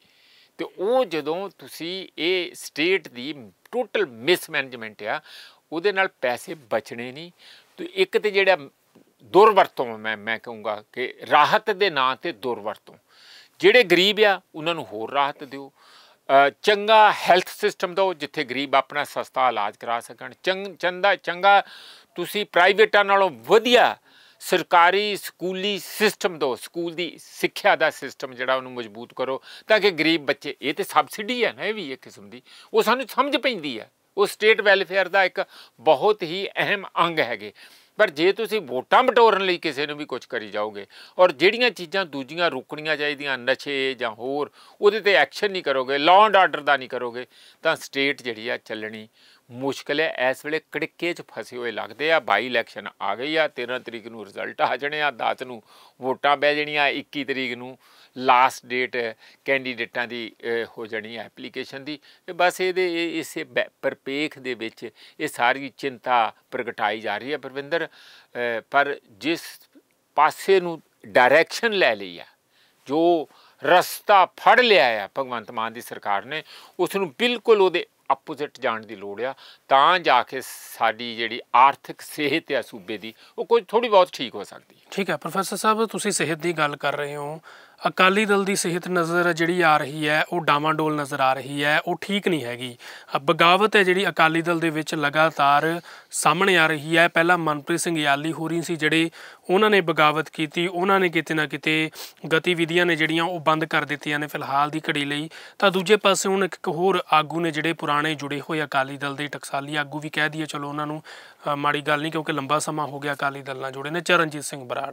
Speaker 2: ਤੇ ਉਹ ਜਦੋਂ ਤੁਸੀਂ ਇਹ ਸਟੇਟ ਦੀ ਟੋਟਲ ਮਿਸਮੈਨੇਜਮੈਂਟ ਆ ਉਹਦੇ ਨਾਲ ਪੈਸੇ ਬਚਣੇ ਨਹੀਂ ਤੇ ਇੱਕ ਤੇ ਜਿਹੜਾ ਦੁਰਵਰਤੋਂ ਮੈਂ ਮੈਂ ਕਹੂੰਗਾ ਕਿ ਰਾਹਤ ਦੇ ਨਾਂ ਤੇ ਦੁਰਵਰਤੋਂ ਜਿਹੜੇ ਗਰੀਬ ਆ ਉਹਨਾਂ ਨੂੰ ਹੋਰ ਰਾਹਤ ਦਿਓ ਚੰਗਾ ਹੈਲਥ ਸਿਸਟਮ ਦਿਓ ਜਿੱਥੇ ਗਰੀਬ ਆਪਣਾ ਸਸਤਾ ਇਲਾਜ ਕਰਾ ਸਕਣ ਚੰਗਾ ਚੰਗਾ ਤੁਸੀਂ ਪ੍ਰਾਈਵੇਟਾਂ ਨਾਲੋਂ ਵਧੀਆ ਸਰਕਾਰੀ ਸਕੂਲੀ ਸਿਸਟਮ ਦੋ ਸਕੂਲ ਦੀ ਸਿੱਖਿਆ ਦਾ ਸਿਸਟਮ ਜਿਹੜਾ ਉਹਨੂੰ ਮਜ਼ਬੂਤ ਕਰੋ ਤਾਂ ਕਿ ਗਰੀਬ ਬੱਚੇ ਇਹ ਤੇ ਸਬਸਿਡੀ ਹੈ ਨਾ ਇਹ ਵੀ ਇੱਕ ਕਿਸਮ ਦੀ ਉਹ ਸਾਨੂੰ ਸਮਝ ਪੈਂਦੀ ਹੈ ਉਹ ਸਟੇਟ ਵੈਲਫੇਅਰ ਦਾ ਇੱਕ ਬਹੁਤ ਹੀ ਅਹਿਮ ਅੰਗ ਹੈਗੇ ਪਰ ਜੇ ਤੁਸੀਂ ਵੋਟਾਂ ਬਟੋਰਨ ਲਈ ਕਿਸੇ ਨੂੰ ਵੀ ਕੁਝ ਕਰੀ ਜਾਓਗੇ ਔਰ ਜਿਹੜੀਆਂ ਚੀਜ਼ਾਂ ਦੂਜੀਆਂ ਰੋਕਣੀਆਂ ਚਾਹੀਦੀਆਂ ਨਸ਼ੇ ਜਾਂ ਹੋਰ ਉਹਦੇ ਤੇ ਐਕਸ਼ਨ ਨਹੀਂ ਕਰੋਗੇ ਲਾਅ ਐਂਡ ਆਰਡਰ ਦਾ ਨਹੀਂ ਕਰੋਗੇ ਤਾਂ ਸਟੇਟ ਜਿਹੜੀ ਆ ਚੱਲਣੀ ਮੁਸ਼ਕਲ ਹੈ ਇਸ ਵੇਲੇ ਕੜਕੇ 'ਚ ਫਸੇ ਹੋਏ ਲੱਗਦੇ ਆ ਬਾਈ ਇਲੈਕਸ਼ਨ ਆ ਗਈ ਆ 13 ਤਰੀਕ ਨੂੰ ਰਿਜ਼ਲਟ ਆ ਜਣੇ ਆ 10 ਨੂੰ ਵੋਟਾਂ ਪੈ ਜਣੀਆਂ 21 ਤਰੀਕ ਨੂੰ ਲਾਸਟ ਡੇਟ ਕੈਂਡੀਡੇਟਾਂ ਦੀ ਹੋ ਜਾਣੀ ਹੈ ਐਪਲੀਕੇਸ਼ਨ ਦੀ ਬਸ ਇਹਦੇ ਇਸੇ ਪਰਪੇਖ ਦੇ ਵਿੱਚ ਇਹ ਸਾਰੀ ਚਿੰਤਾ ਪ੍ਰਗਟਾਈ ਜਾ ਰਹੀ ਹੈ ਪ੍ਰਵਿੰਦਰ ਪਰ ਜਿਸ ਪਾਸੇ ਨੂੰ ਡਾਇਰੈਕਸ਼ਨ ਲੈ ਲਈ ਆ ਜੋ ਰਸਤਾ ਫੜ ਲਿਆ ਆ ਭਗਵੰਤ ਮਾਨ ਦੀ ਸਰਕਾਰ ਨੇ ਉਸ ਨੂੰ ਬਿਲਕੁਲ ਉਹਦੇ ਆਪੋਜ਼ਿਟ ਜਾਣ ਦੀ ਲੋੜ ਆ ਤਾਂ ਜਾ ਕੇ ਸਾਡੀ ਜਿਹੜੀ ਆਰਥਿਕ
Speaker 1: ਸਿਹਤ ਹੈ ਸੂਬੇ ਦੀ ਉਹ ਕੁਝ ਥੋੜੀ ਬਹੁਤ ਠੀਕ ਹੋ ਸਕਦੀ ਹੈ ਠੀਕ ਹੈ ਪ੍ਰੋਫੈਸਰ ਸਾਹਿਬ ਤੁਸੀਂ ਸਿਹਤ ਦੀ ਗੱਲ ਕਰ ਰਹੇ ਹੋ ਅਕਾਲੀ ਦਲ ਦੀ ਸਿਹਤ ਨਜ਼ਰ ਜਿਹੜੀ ਆ ਰਹੀ ਹੈ ਉਹ ਡਾਵਾਂਡੋਲ ਨਜ਼ਰ ਆ ਰਹੀ ਹੈ ਉਹ ਠੀਕ ਨਹੀਂ ਹੈਗੀ ਬਗਾਵਤ ਹੈ ਜਿਹੜੀ ਅਕਾਲੀ ਦਲ ਦੇ ਵਿੱਚ ਲਗਾਤਾਰ ਸਾਹਮਣੇ ਆ ਰਹੀ ਹੈ ਪਹਿਲਾਂ ਮਨਪ੍ਰੀਤ ਸਿੰਘ ਯਾਲੀ ਹੋਰੀ ਸੀ ਜਿਹੜੇ ਉਹਨਾਂ ਨੇ ਬਗਾਵਤ ਕੀਤੀ ਉਹਨਾਂ ਨੇ ਕਿਤੇ ਨਾ ਕਿਤੇ ਗਤੀਵਿਧੀਆਂ ਨੇ ਜਿਹੜੀਆਂ ਉਹ ਬੰਦ ਕਰ ਦਿੱਤੀਆਂ ਨੇ ਫਿਲਹਾਲ ਦੀ ਘੜੀ ਲਈ ਤਾਂ ਦੂਜੇ ਪਾਸੇ ਹੁਣ ਇੱਕ ਹੋਰ ਆਗੂ ਨੇ ਜਿਹੜੇ ਪੁਰਾਣੇ ਜੁੜੇ ਹੋਏ ਅਕਾਲੀ ਦਲ ਦੇ ਟਕਸਾਲੀ ਆਗੂ ਵੀ ਕਹਿ ਦਈਏ ਚਲੋ ਉਹਨਾਂ ਨੂੰ ਮਾੜੀ ਗੱਲ ਨਹੀਂ ਕਿਉਂਕਿ ਲੰਬਾ ਸਮਾਂ ਹੋ ਗਿਆ ਅਕਾਲੀ ਦਲ ਨਾਲ ਜੁੜੇ ਨੇ ਚਰਨਜੀਤ ਸਿੰਘ ਬਰਾੜ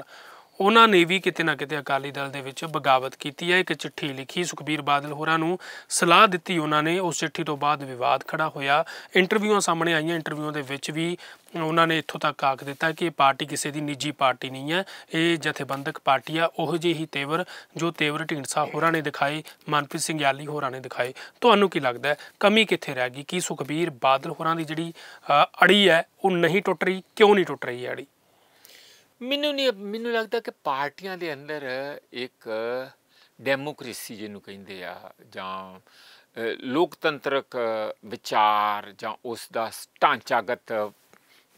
Speaker 1: ਉਹਨਾਂ ਨੇ ਵੀ ਕਿਤੇ ਨਾ ਕਿਤੇ ਅਕਾਲੀ ਦਲ ਦੇ ਵਿੱਚ ਬਗਾਵਤ ਕੀਤੀ ਹੈ ਇੱਕ ਚਿੱਠੀ ਲਿਖੀ ਸੁਖਬੀਰ ਬਾਦਲ ਹੋਰਾਂ ਨੂੰ ਸਲਾਹ ਦਿੱਤੀ ਉਹਨਾਂ ਨੇ ਉਸ ਚਿੱਠੀ ਤੋਂ ਬਾਅਦ ਵਿਵਾਦ ਖੜਾ ਹੋਇਆ ਇੰਟਰਵਿਊਆਂ ਸਾਹਮਣੇ ਆਈਆਂ ਇੰਟਰਵਿਊਆਂ ਦੇ ਵਿੱਚ ਵੀ ਉਹਨਾਂ ਨੇ ਇੱਥੋਂ ਤੱਕ ਆਖ ਦਿੱਤਾ ਕਿ ਇਹ ਪਾਰਟੀ ਕਿਸੇ ਦੀ ਨਿੱਜੀ ਪਾਰਟੀ ਨਹੀਂ ਹੈ ਇਹ ਜਥੇਬੰਦਕ ਪਾਰਟੀ ਆ ਉਹ ਜਿਹੀ ਹੀ ਤੇਵਰ ਜੋ ਤੇਵਰ ਢੀਂਡਸਾ ਹੋਰਾਂ ਨੇ ਦਿਖਾਏ ਮਨਪ੍ਰੀਤ ਸਿੰਘ ਯਾਲੀ ਹੋਰਾਂ ਨੇ ਦਿਖਾਏ ਤੁਹਾਨੂੰ ਕੀ ਲੱਗਦਾ ਕਮੀ ਕਿੱਥੇ ਰਹਿ ਗਈ ਕੀ ਸੁਖਬੀਰ ਬਾਦਲ ਹੋਰਾਂ ਦੀ ਜਿਹੜੀ ਅੜੀ ਹੈ ਉਹ ਨਹੀਂ ਟੁੱਟ ਰਹੀ ਕਿਉਂ ਨਹੀਂ ਟੁੱਟ ਰਹੀ ਹੈ ਅੜੀ
Speaker 2: ਮੈਨੂੰ ਨਹੀਂ ਮੈਨੂੰ ਲੱਗਦਾ ਕਿ ਪਾਰਟੀਆਂ ਦੇ ਅੰਦਰ ਇੱਕ ਡੈਮੋਕ੍ਰੇਸੀ ਜਿਹਨੂੰ ਕਹਿੰਦੇ ਆ ਜਾਂ ਲੋਕਤੰਤਰਕ ਵਿਚਾਰ ਜਾਂ ਉਸ ਦਾ ਢਾਂਚਾਗਤ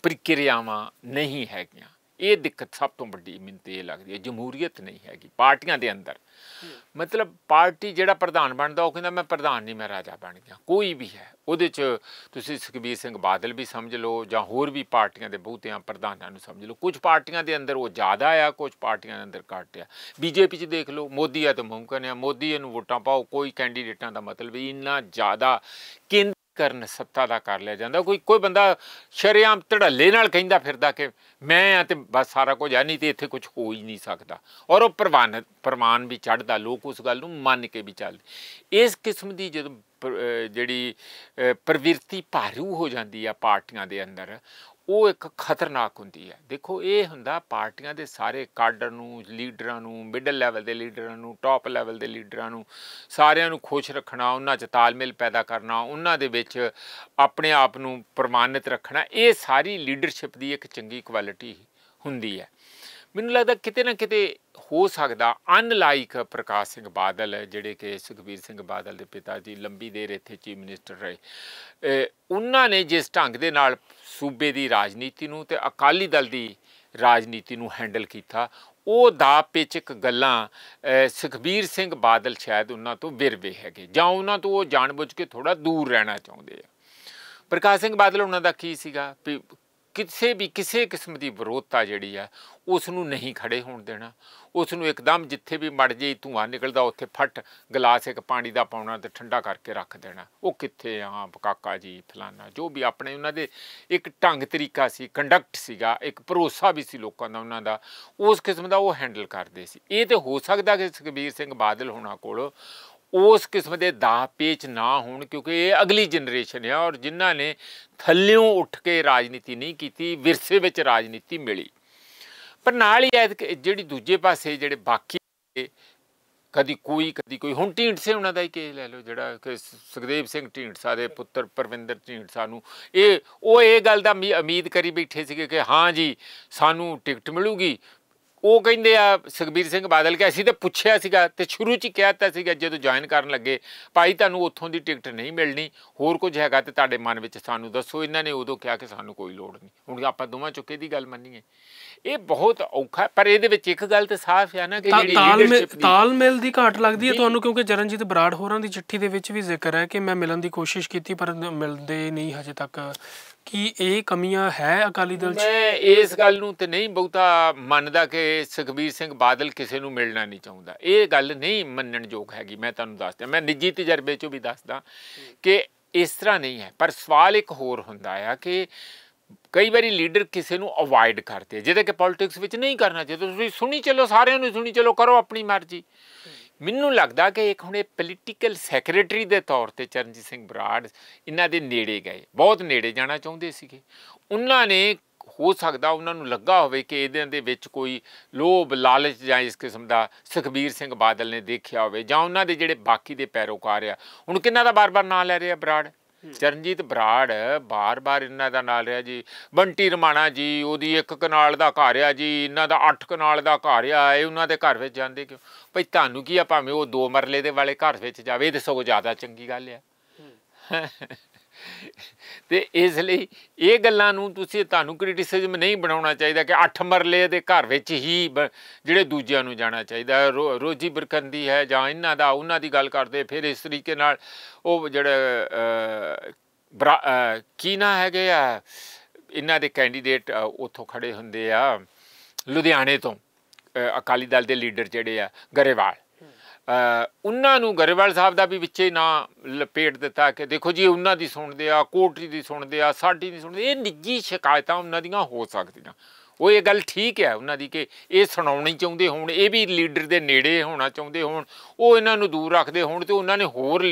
Speaker 2: ਪ੍ਰਕਿਰਿਆਵਾਂ ਨਹੀਂ ਹੈਗੀਆਂ ਇਹ ਦਿੱਕਤ ਸਭ ਤੋਂ ਵੱਡੀ ਮੈਨੂੰ ਤੇ ਇਹ ਲੱਗਦੀ ਹੈ ਜਮਹੂਰੀਅਤ ਨਹੀਂ ਹੈਗੀ ਪਾਰਟੀਆਂ ਦੇ ਅੰਦਰ ਮਤਲਬ ਪਾਰਟੀ ਜਿਹੜਾ ਪ੍ਰਧਾਨ ਬਣਦਾ ਉਹ ਕਹਿੰਦਾ ਮੈਂ ਪ੍ਰਧਾਨ ਨਹੀਂ ਮੈਂ ਰਾਜਾ ਬਣ ਗਿਆ ਕੋਈ ਵੀ ਹੈ ਉਹਦੇ 'ਚ ਤੁਸੀਂ ਸੁਖਬੀਰ ਸਿੰਘ ਬਾਦਲ ਵੀ ਸਮਝ ਲਓ ਜਾਂ ਹੋਰ ਵੀ ਪਾਰਟੀਆਂ ਦੇ ਬਹੁਤਿਆਂ ਪ੍ਰਧਾਨਾਂ ਨੂੰ ਸਮਝ ਲਓ ਕੁਝ ਪਾਰਟੀਆਂ ਦੇ ਅੰਦਰ ਉਹ ਜ਼ਿਆਦਾ ਆ ਕੁਝ ਪਾਰਟੀਆਂ ਦੇ ਅੰਦਰ ਘੱਟ ਆ ਬੀਜੇਪੀ 'ਚ ਦੇਖ ਲਓ ਮੋਦੀ ਆ ਤਾਂ ਮੁਮਕਨ ਆ ਮੋਦੀ ਨੂੰ ਵੋਟਾਂ ਪਾਓ ਕੋਈ ਕੈਂਡੀਡੇਟਾਂ ਦਾ ਮਤਲਬ ਇੰਨਾ ਜ਼ਿਆਦਾ ਕਿੰ ਕਰਨ ਸੱਤਾ ਦਾ ਕਰ ਲਿਆ ਜਾਂਦਾ ਕੋਈ ਕੋਈ ਬੰਦਾ ਸ਼ਰਿਆਮ ਢੜੱਲੇ ਨਾਲ ਕਹਿੰਦਾ ਫਿਰਦਾ ਕਿ ਮੈਂ ਆ ਤੇ ਬਸ ਸਾਰਾ ਕੁਝ ਆ ਨਹੀਂ ਤੇ ਇੱਥੇ ਕੁਝ ਹੋ ਹੀ ਨਹੀਂ ਸਕਦਾ ਔਰ ਉਹ ਪ੍ਰਵਾਨ ਪ੍ਰਮਾਨ ਵੀ ਚੜਦਾ ਲੋਕ ਉਸ ਗੱਲ ਨੂੰ ਮੰਨ ਕੇ ਵੀ ਚੱਲਦੇ ਇਸ ਕਿਸਮ ਦੀ ਜਦ ਜਿਹੜੀ ਪ੍ਰਵਿਰਤੀ ਭਾਰੂ ਹੋ ਜਾਂਦੀ ਆ ਪਾਰਟੀਆਂ ਦੇ ਅੰਦਰ ਉਹ ਇੱਕ ਖਤਰਨਾਕ ਹੁੰਦੀ ਹੈ ਦੇਖੋ ਇਹ ਹੁੰਦਾ ਪਾਰਟੀਆਂ ਦੇ ਸਾਰੇ ਕਾਡਰ ਨੂੰ ਲੀਡਰਾਂ ਨੂੰ ਮਿਡਲ ਲੈਵਲ ਦੇ ਲੀਡਰਾਂ ਨੂੰ ਟਾਪ ਲੈਵਲ ਦੇ ਲੀਡਰਾਂ ਨੂੰ ਸਾਰਿਆਂ ਨੂੰ ਖੁਸ਼ ਰੱਖਣਾ ਉਹਨਾਂ 'ਚ ਤਾਲਮੇਲ ਪੈਦਾ ਕਰਨਾ ਉਹਨਾਂ ਦੇ ਵਿੱਚ ਆਪਣੇ ਆਪ ਨੂੰ ਪ੍ਰਮਾਣਿਤ ਰੱਖਣਾ ਇਹ ਸਾਰੀ ਲੀਡਰਸ਼ਿਪ ਦੀ ਇੱਕ ਚੰਗੀ ਕੁਆਲਿਟੀ ਹੁੰਦੀ ਹੈ ਮੈਨੂੰ ਲੱਗਦਾ ਕਿਤੇ ਨਾ ਕਿਤੇ ਹੋ ਸਕਦਾ ਅਨਲਾਈਕ ਪ੍ਰਕਾਸ਼ ਸਿੰਘ ਬਾਦਲ ਜਿਹੜੇ ਕਿ ਸੁਖਬੀਰ ਸਿੰਘ ਬਾਦਲ ਦੇ ਪਿਤਾ ਜੀ ਲੰਬੀ ਦੇਰ ਇੱਥੇ ਚੀਫ ਮਿਨਿਸਟਰ ਰਹੇ ਉਹਨਾਂ ਨੇ ਜਿਸ ਢੰਗ ਦੇ ਨਾਲ ਸੂਬੇ ਦੀ ਰਾਜਨੀਤੀ ਨੂੰ ਤੇ ਅਕਾਲੀ ਦਲ ਦੀ ਰਾਜਨੀਤੀ ਨੂੰ ਹੈਂਡਲ ਕੀਤਾ ਉਹ ਦਾ ਪੇਚਕ ਗੱਲਾਂ ਸੁਖਬੀਰ ਸਿੰਘ ਬਾਦਲ ਸ਼ਾਇਦ ਉਹਨਾਂ ਤੋਂ ਵਿਰਵੇ ਹੈਗੇ ਜਾਂ ਉਹਨਾਂ ਤੋਂ ਉਹ ਜਾਣਬੁੱਝ ਕੇ ਥੋੜਾ ਦੂਰ ਰਹਿਣਾ ਚਾਹੁੰਦੇ ਆ ਪ੍ਰਕਾਸ਼ ਸਿੰਘ ਬਾਦਲ ਉਹਨਾਂ ਦਾ ਕੀ ਸੀਗਾ ਕਿਸੇ ਵੀ ਕਿਸੇ ਕਿਸਮ ਦੀ ਵਿਰੋਧਤਾ ਜਿਹੜੀ ਆ ਉਸ ਨੂੰ ਨਹੀਂ ਖੜੇ ਹੋਣ ਦੇਣਾ ਉਸ ਨੂੰ ਇੱਕਦਮ ਜਿੱਥੇ ਵੀ ਮੜ ਜੇ ਧੂਆਂ ਨਿਕਲਦਾ ਉੱਥੇ ਫਟ ਗਲਾਸ ਇੱਕ ਪਾਣੀ ਦਾ ਪਾਉਣਾ ਤੇ ਠੰਡਾ ਕਰਕੇ ਰੱਖ ਦੇਣਾ ਉਹ ਕਿੱਥੇ ਆ ਕਾਕਾ ਜੀ ਫਲਾਨਾ ਜੋ ਵੀ ਆਪਣੇ ਉਹਨਾਂ ਦੇ ਇੱਕ ਢੰਗ ਤਰੀਕਾ ਸੀ ਕੰਡਕਟ ਸੀਗਾ ਇੱਕ ਭਰੋਸਾ ਵੀ ਸੀ ਲੋਕਾਂ ਦਾ ਉਹਨਾਂ ਦਾ ਉਸ ਕਿਸਮ ਦਾ ਉਹ ਹੈਂਡਲ ਕਰਦੇ ਸੀ ਇਹ ਤੇ ਹੋ ਸਕਦਾ ਕਿ ਸੁਖਬੀਰ ਸਿੰਘ ਬਾਦਲ ਹੋਣਾ ਕੋਲ ਉਸ ਕਿਸਮ ਦੇ ਦਾਹ ਪੇਚ ਨਾ ਹੋਣ ਕਿਉਂਕਿ ਇਹ ਅਗਲੀ ਜਨਰੇਸ਼ਨ ਹੈ ਔਰ ਜਿਨ੍ਹਾਂ ਨੇ ਥੱਲਿਓਂ ਉੱਠ ਕੇ ਰਾਜਨੀਤੀ ਨਹੀਂ ਕੀਤੀ ਵਿਰਸੇ ਵਿੱਚ ਰਾਜਨੀਤੀ ਮਿਲੀ ਪਰ ਨਾਲ ਹੀ ਜਿਹੜੀ ਦੂਜੇ ਪਾਸੇ ਜਿਹੜੇ ਬਾਕੀ ਕਦੀ ਕੋਈ ਕਦੀ ਕੋਈ ਹੁਣ ਢੀਂਡਸੇ ਉਹਨਾਂ ਦਾ ਹੀ ਕੇਸ ਲੈ ਲਓ ਜਿਹੜਾ ਕਿ ਸੁਖਦੇਵ ਸਿੰਘ ਢੀਂਡਸਾ ਦੇ ਪੁੱਤਰ ਪਰਵਿੰਦਰ ਢੀਂਡਸਾ ਨੂੰ ਇਹ ਉਹ ਇਹ ਗੱਲ ਦਾ ਉਮੀਦ ਕਰੀ ਬੈਠੇ ਸੀਗੇ ਕਿ ਹਾਂ ਜੀ ਸਾਨੂੰ ਟਿਕਟ ਮਿਲੂਗੀ ਉਹ ਕਹਿੰਦੇ ਆ ਸੁਖਬੀਰ ਸਿੰਘ ਬਾਦਲ ਕਿ ਅਸੀਂ ਤਾਂ ਪੁੱਛਿਆ ਸੀਗਾ ਤੇ ਸ਼ੁਰੂ 'ਚ ਹੀ ਕਹਿਤਾ ਸੀਗਾ ਜਦੋਂ ਜੁਆਇਨ ਕਰਨ ਲੱਗੇ ਭਾਈ ਤੁਹਾਨੂੰ ਉੱਥੋਂ ਦੀ ਟਿਕਟ ਨਹੀਂ ਮਿਲਣੀ ਹੋਰ ਕੁਝ ਹੈਗਾ ਤੇ ਤੁਹਾਡੇ ਮਨ ਵਿੱਚ ਸਾਨੂੰ ਦੱਸੋ ਇਹਨਾਂ ਨੇ ਉਦੋਂ ਕਿਹਾ ਕਿ ਸਾਨੂੰ ਕੋਈ ਲੋੜ ਨਹੀਂ ਹੁਣ ਆਪਾਂ ਦੋਵਾਂ ਚੁੱਕੇ ਦੀ ਗੱਲ ਮੰਨੀਏ ਇਹ ਬਹੁਤ ਔਖਾ ਪਰ ਇਹਦੇ ਵਿੱਚ ਇੱਕ ਗੱਲ ਤੇ ਸਾਫ਼ ਹੈ ਨਾ ਕਿ ਜਿਹੜੀ ਤਾਲਮੇਲ
Speaker 1: ਤਾਲਮੇਲ ਦੀ ਘਾਟ ਲੱਗਦੀ ਹੈ ਤੁਹਾਨੂੰ ਕਿਉਂਕਿ ਜਰਨਜੀਤ ਬਰਾੜ ਹੋਰਾਂ ਦੀ ਚਿੱਠੀ ਦੇ ਵਿੱਚ ਵੀ ਜ਼ਿਕਰ ਹੈ ਕਿ ਮੈਂ ਮਿਲਣ ਦੀ ਕੋਸ਼ਿਸ਼ ਕੀਤੀ ਪਰ ਮਿਲਦੇ ਨਹੀਂ ਹਜੇ ਤੱਕ ਕਿ ਇਹ ਕਮੀਆਂ ਹੈ ਅਕਾਲੀ ਦਲ 'ਚ ਮੈਂ ਇਸ
Speaker 2: ਗੱਲ ਨੂੰ ਤੇ ਨਹੀਂ ਬਹੁਤਾ ਮੰਨਦਾ ਕਿ ਸੁਖਬੀਰ ਸਿੰਘ ਬਾਦਲ ਕਿਸੇ ਨੂੰ ਮਿਲਣਾ ਨਹੀਂ ਚਾਹੁੰਦਾ ਇਹ ਗੱਲ ਨਹੀਂ ਮੰਨਣ ਯੋਗ ਹੈਗੀ ਮੈਂ ਤੁਹਾਨੂੰ ਦੱਸਦਾ ਮੈਂ ਨਿੱਜੀ ਤਜਰਬੇ 'ਚੋਂ ਵੀ ਦੱਸਦਾ ਕਿ ਇਸ ਤਰ੍ਹਾਂ ਨਹੀਂ ਹੈ ਪਰ ਸਵਾਲ ਇੱਕ ਹੋਰ ਹੁੰਦਾ ਆ ਕਿ ਕਈ ਵਾਰੀ ਲੀਡਰ ਕਿਸੇ ਨੂੰ ਅਵਾਇਡ ਕਰਦੇ ਜਿਹਦੇ ਕਿ ਪੋਲਿਟਿਕਸ ਵਿੱਚ ਨਹੀਂ ਕਰਨਾ ਚਾਹੀਦਾ ਤੁਸੀਂ ਸੁਣੀ ਚਲੋ ਸਾਰਿਆਂ ਨੂੰ ਸੁਣੀ ਚਲੋ ਕਰੋ ਆਪਣੀ ਮਰਜ਼ੀ ਮੈਨੂੰ ਲੱਗਦਾ ਕਿ ਇੱਕ ਹੁਣ ਇਹ ਪੋਲੀਟੀਕਲ ਸੈਕਟਰੀ ਦੇ ਤੌਰ ਤੇ ਚਰਨਜੀਤ ਸਿੰਘ ਬਰਾੜ ਇਹਨਾਂ ਦੇ ਨੇੜੇ ਗਏ ਬਹੁਤ ਨੇੜੇ ਜਾਣਾ ਚਾਹੁੰਦੇ ਸੀਗੇ ਉਹਨਾਂ ਨੇ ਹੋ ਸਕਦਾ ਉਹਨਾਂ ਨੂੰ ਲੱਗਾ ਹੋਵੇ ਕਿ ਇਹਦੇ ਦੇ ਵਿੱਚ ਕੋਈ ਲੋਭ ਲਾਲਚ ਜਾਂ ਇਸ ਕਿਸਮ ਦਾ ਸੁਖਬੀਰ ਸਿੰਘ ਬਾਦਲ ਨੇ ਦੇਖਿਆ ਹੋਵੇ ਜਾਂ ਉਹਨਾਂ ਦੇ ਜਿਹੜੇ ਬਾਕੀ ਦੇ ਪੈਰੋਕਾਰ ਆ ਹੁਣ ਕਿੰਨਾ ਦਾ ਬਾਰ-ਬਾਰ ਨਾਂ ਲੈ ਰਿਹਾ ਬਰਾੜ ਚਰਨਜੀਤ ਬਰਾੜ ਬਾਰ-ਬਾਰ ਇਹਨਾਂ ਦਾ ਨਾਂ ਲਿਆ ਜੀ ਬੰਟੀ ਰਮਾਣਾ ਜੀ ਉਹਦੀ ਇੱਕ ਕਨਾਲ ਦਾ ਘਰ ਆ ਜੀ ਇਹਨਾਂ ਦਾ ਅੱਠ ਕਨਾਲ ਦਾ ਘਰ ਆ ਇਹ ਉਹਨਾਂ ਦੇ ਘਰ ਵਿੱਚ ਜਾਂਦੇ ਕਿਉਂ ਭਈ ਤੁਹਾਨੂੰ ਕੀ ਆ ਭਾਵੇਂ ਉਹ ਦੋ ਮਰਲੇ ਦੇ ਵਾਲੇ ਘਰ ਵਿੱਚ ਜਾਵੇ ਇਹ ਦੱਸੋ ਕੋ ਜ਼ਿਆਦਾ ਚੰਗੀ ਗੱਲ ਆ ਤੇ ਇਸ ਲਈ ਇਹ ਗੱਲਾਂ ਨੂੰ ਤੁਸੀਂ ਤੁਹਾਨੂੰ ਕ੍ਰਿਟਿਸਿਜ਼ਮ ਨਹੀਂ ਬਣਾਉਣਾ ਚਾਹੀਦਾ ਕਿ 8 ਮਰਲੇ ਦੇ ਘਰ ਵਿੱਚ ਹੀ ਜਿਹੜੇ ਦੂਜਿਆਂ ਨੂੰ ਜਾਣਾ ਚਾਹੀਦਾ ਰੋਜੀ ਬਰਕੰਦੀ ਹੈ ਜਾਂ ਇਹਨਾਂ ਦਾ ਉਹਨਾਂ ਦੀ ਗੱਲ ਕਰਦੇ ਫਿਰ ਇਸ ਤਰੀਕੇ ਨਾਲ ਉਹ ਜਿਹੜਾ ਕੀ ਨਾ ਹੈਗੇ ਆ ਇਹਨਾਂ ਦੇ ਕੈਂਡੀਡੇਟ ਉੱਥੋਂ ਖੜੇ ਹੁੰਦੇ ਆ ਲੁਧਿਆਣੇ ਤੋਂ ਅਕਾਲੀ ਦਲ ਦੇ ਲੀਡਰ ਜਿਹੜੇ ਆ ਗਰੇਵਾਲ ਉਹਨਾਂ ਨੂੰ ਗਰੇਵਾਲ ਸਾਹਿਬ ਦਾ ਵੀ ਵਿੱਚੇ ਨਾ ਲਪੇਟ ਦਿੱਤਾ ਕਿ ਦੇਖੋ ਜੀ ਉਹਨਾਂ ਦੀ ਸੁਣਦੇ ਆ ਕੋਟਰੀ ਦੀ ਸੁਣਦੇ ਆ ਸਾਡੀ ਦੀ ਸੁਣਦੇ ਇਹ ਨਿੱਜੀ ਸ਼ਿਕਾਇਤਾਂ ਉਹਨਾਂ ਦੀਆਂ ਹੋ ਸਕਦੀਆਂ ਉਹ ਇਹ ਗੱਲ ਠੀਕ ਹੈ ਉਹਨਾਂ ਦੀ ਕਿ ਇਹ ਸੁਣਾਉਣੀ ਚਾਹੁੰਦੇ ਹੋਣ ਇਹ ਵੀ ਲੀਡਰ ਦੇ ਨੇੜੇ ਹੋਣਾ ਚਾਹੁੰਦੇ ਹੋਣ ਉਹ ਇਹਨਾਂ ਨੂੰ ਦੂਰ ਰੱਖਦੇ ਹੋਣ ਤੇ ਉਹਨਾਂ ਨੇ ਹੋਰ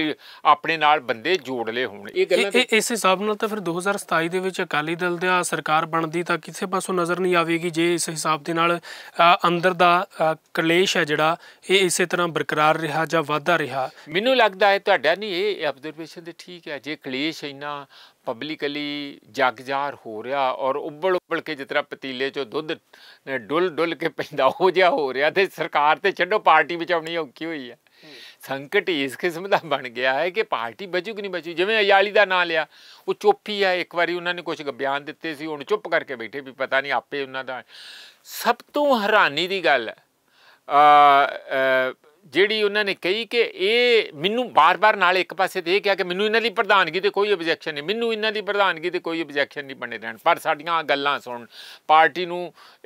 Speaker 2: ਆਪਣੇ ਨਾਲ ਬੰਦੇ ਜੋੜ ਲਏ ਹੋਣ ਇਹ ਗੱਲਾਂ ਇਸ
Speaker 1: ਹਿਸਾਬ ਨਾਲ ਤਾਂ ਫਿਰ 2027 ਦੇ ਵਿੱਚ ਅਕਾਲੀ ਦਲ ਦਾ ਸਰਕਾਰ ਬਣਦੀ ਤਾਂ ਕਿਸੇ ਪਾਸੋਂ ਨਜ਼ਰ ਨਹੀਂ ਆਵੇਗੀ ਜੇ ਇਸ ਹਿਸਾਬ ਦੇ ਨਾਲ ਅੰਦਰ ਦਾ ਕਲੇਸ਼ ਹੈ ਜਿਹੜਾ ਇਹ ਇਸੇ ਤਰ੍ਹਾਂ ਬਰਕਰਾਰ ਰਿਹਾ ਜਾਂ ਵਾਧਾ ਰਿਹਾ
Speaker 2: ਮੈਨੂੰ ਲੱਗਦਾ ਹੈ ਤੁਹਾਡਾ ਨਹੀਂ ਇਹ ਅਬਜ਼ਰਵੇਸ਼ਨ ਤੇ ਠੀਕ ਹੈ ਜੇ ਕਲੇਸ਼ ਇੰਨਾ ਪਬਲਿਕਲੀ ਜਗਜਾਰ ਹੋ ਰਿਹਾ ਔਰ ਉੱਬਲ ਉੱਬਲ ਕੇ ਜਿਤਰਾ ਪਤੀਲੇ ਚੋਂ ਦੁੱਧ ਡੁੱਲ ਡੁੱਲ ਕੇ ਪੈਂਦਾ ਹੋ ਜਾ ਹੋ ਰਿਹਾ ਤੇ ਸਰਕਾਰ ਤੇ ਛੱਡੋ ਪਾਰਟੀ ਵਿੱਚ ਆਉਣੀ ਔਖੀ ਹੋਈ ਹੈ ਸੰਕਟ ਇਸ ਕਿਸਮ ਦਾ ਬਣ ਗਿਆ ਹੈ ਕਿ ਪਾਰਟੀ ਬਚੂ ਕਿ ਨਹੀਂ ਬਚੂ ਜਿਵੇਂ ਅਯਾਲੀ ਦਾ ਨਾਂ ਲਿਆ ਉਹ ਚੁੱਪੀ ਆ ਇੱਕ ਵਾਰੀ ਉਹਨਾਂ ਨੇ ਕੁਝ ਬਿਆਨ ਦਿੱਤੇ ਸੀ ਹੁਣ ਚੁੱਪ ਕਰਕੇ ਬੈਠੇ ਵੀ ਪਤਾ ਨਹੀਂ ਆਪੇ ਉਹਨਾਂ ਦਾ ਸਭ ਤੋਂ ਹੈਰਾਨੀ ਦੀ ਗੱਲ ਆ ਜਿਹੜੀ ਉਹਨਾਂ ਨੇ ਕਹੀ ਕਿ ਇਹ ਮੈਨੂੰ ਬਾਰ-ਬਾਰ ਨਾਲ ਇੱਕ ਪਾਸੇ ਤੇ ਇਹ ਕਿਹਾ ਕਿ ਮੈਨੂੰ ਇਹਨਾਂ ਦੀ ਪ੍ਰਧਾਨਗੀ ਤੇ ਕੋਈ ਆਬਜੈਕਸ਼ਨ ਨਹੀਂ ਮੈਨੂੰ ਇਹਨਾਂ ਦੀ ਪ੍ਰਧਾਨਗੀ ਤੇ ਕੋਈ ਆਬਜੈਕਸ਼ਨ ਨਹੀਂ ਬਣੇ ਰਹਿਣ ਪਰ ਸਾਡੀਆਂ ਗੱਲਾਂ ਸੁਣ ਪਾਰਟੀ ਨੂੰ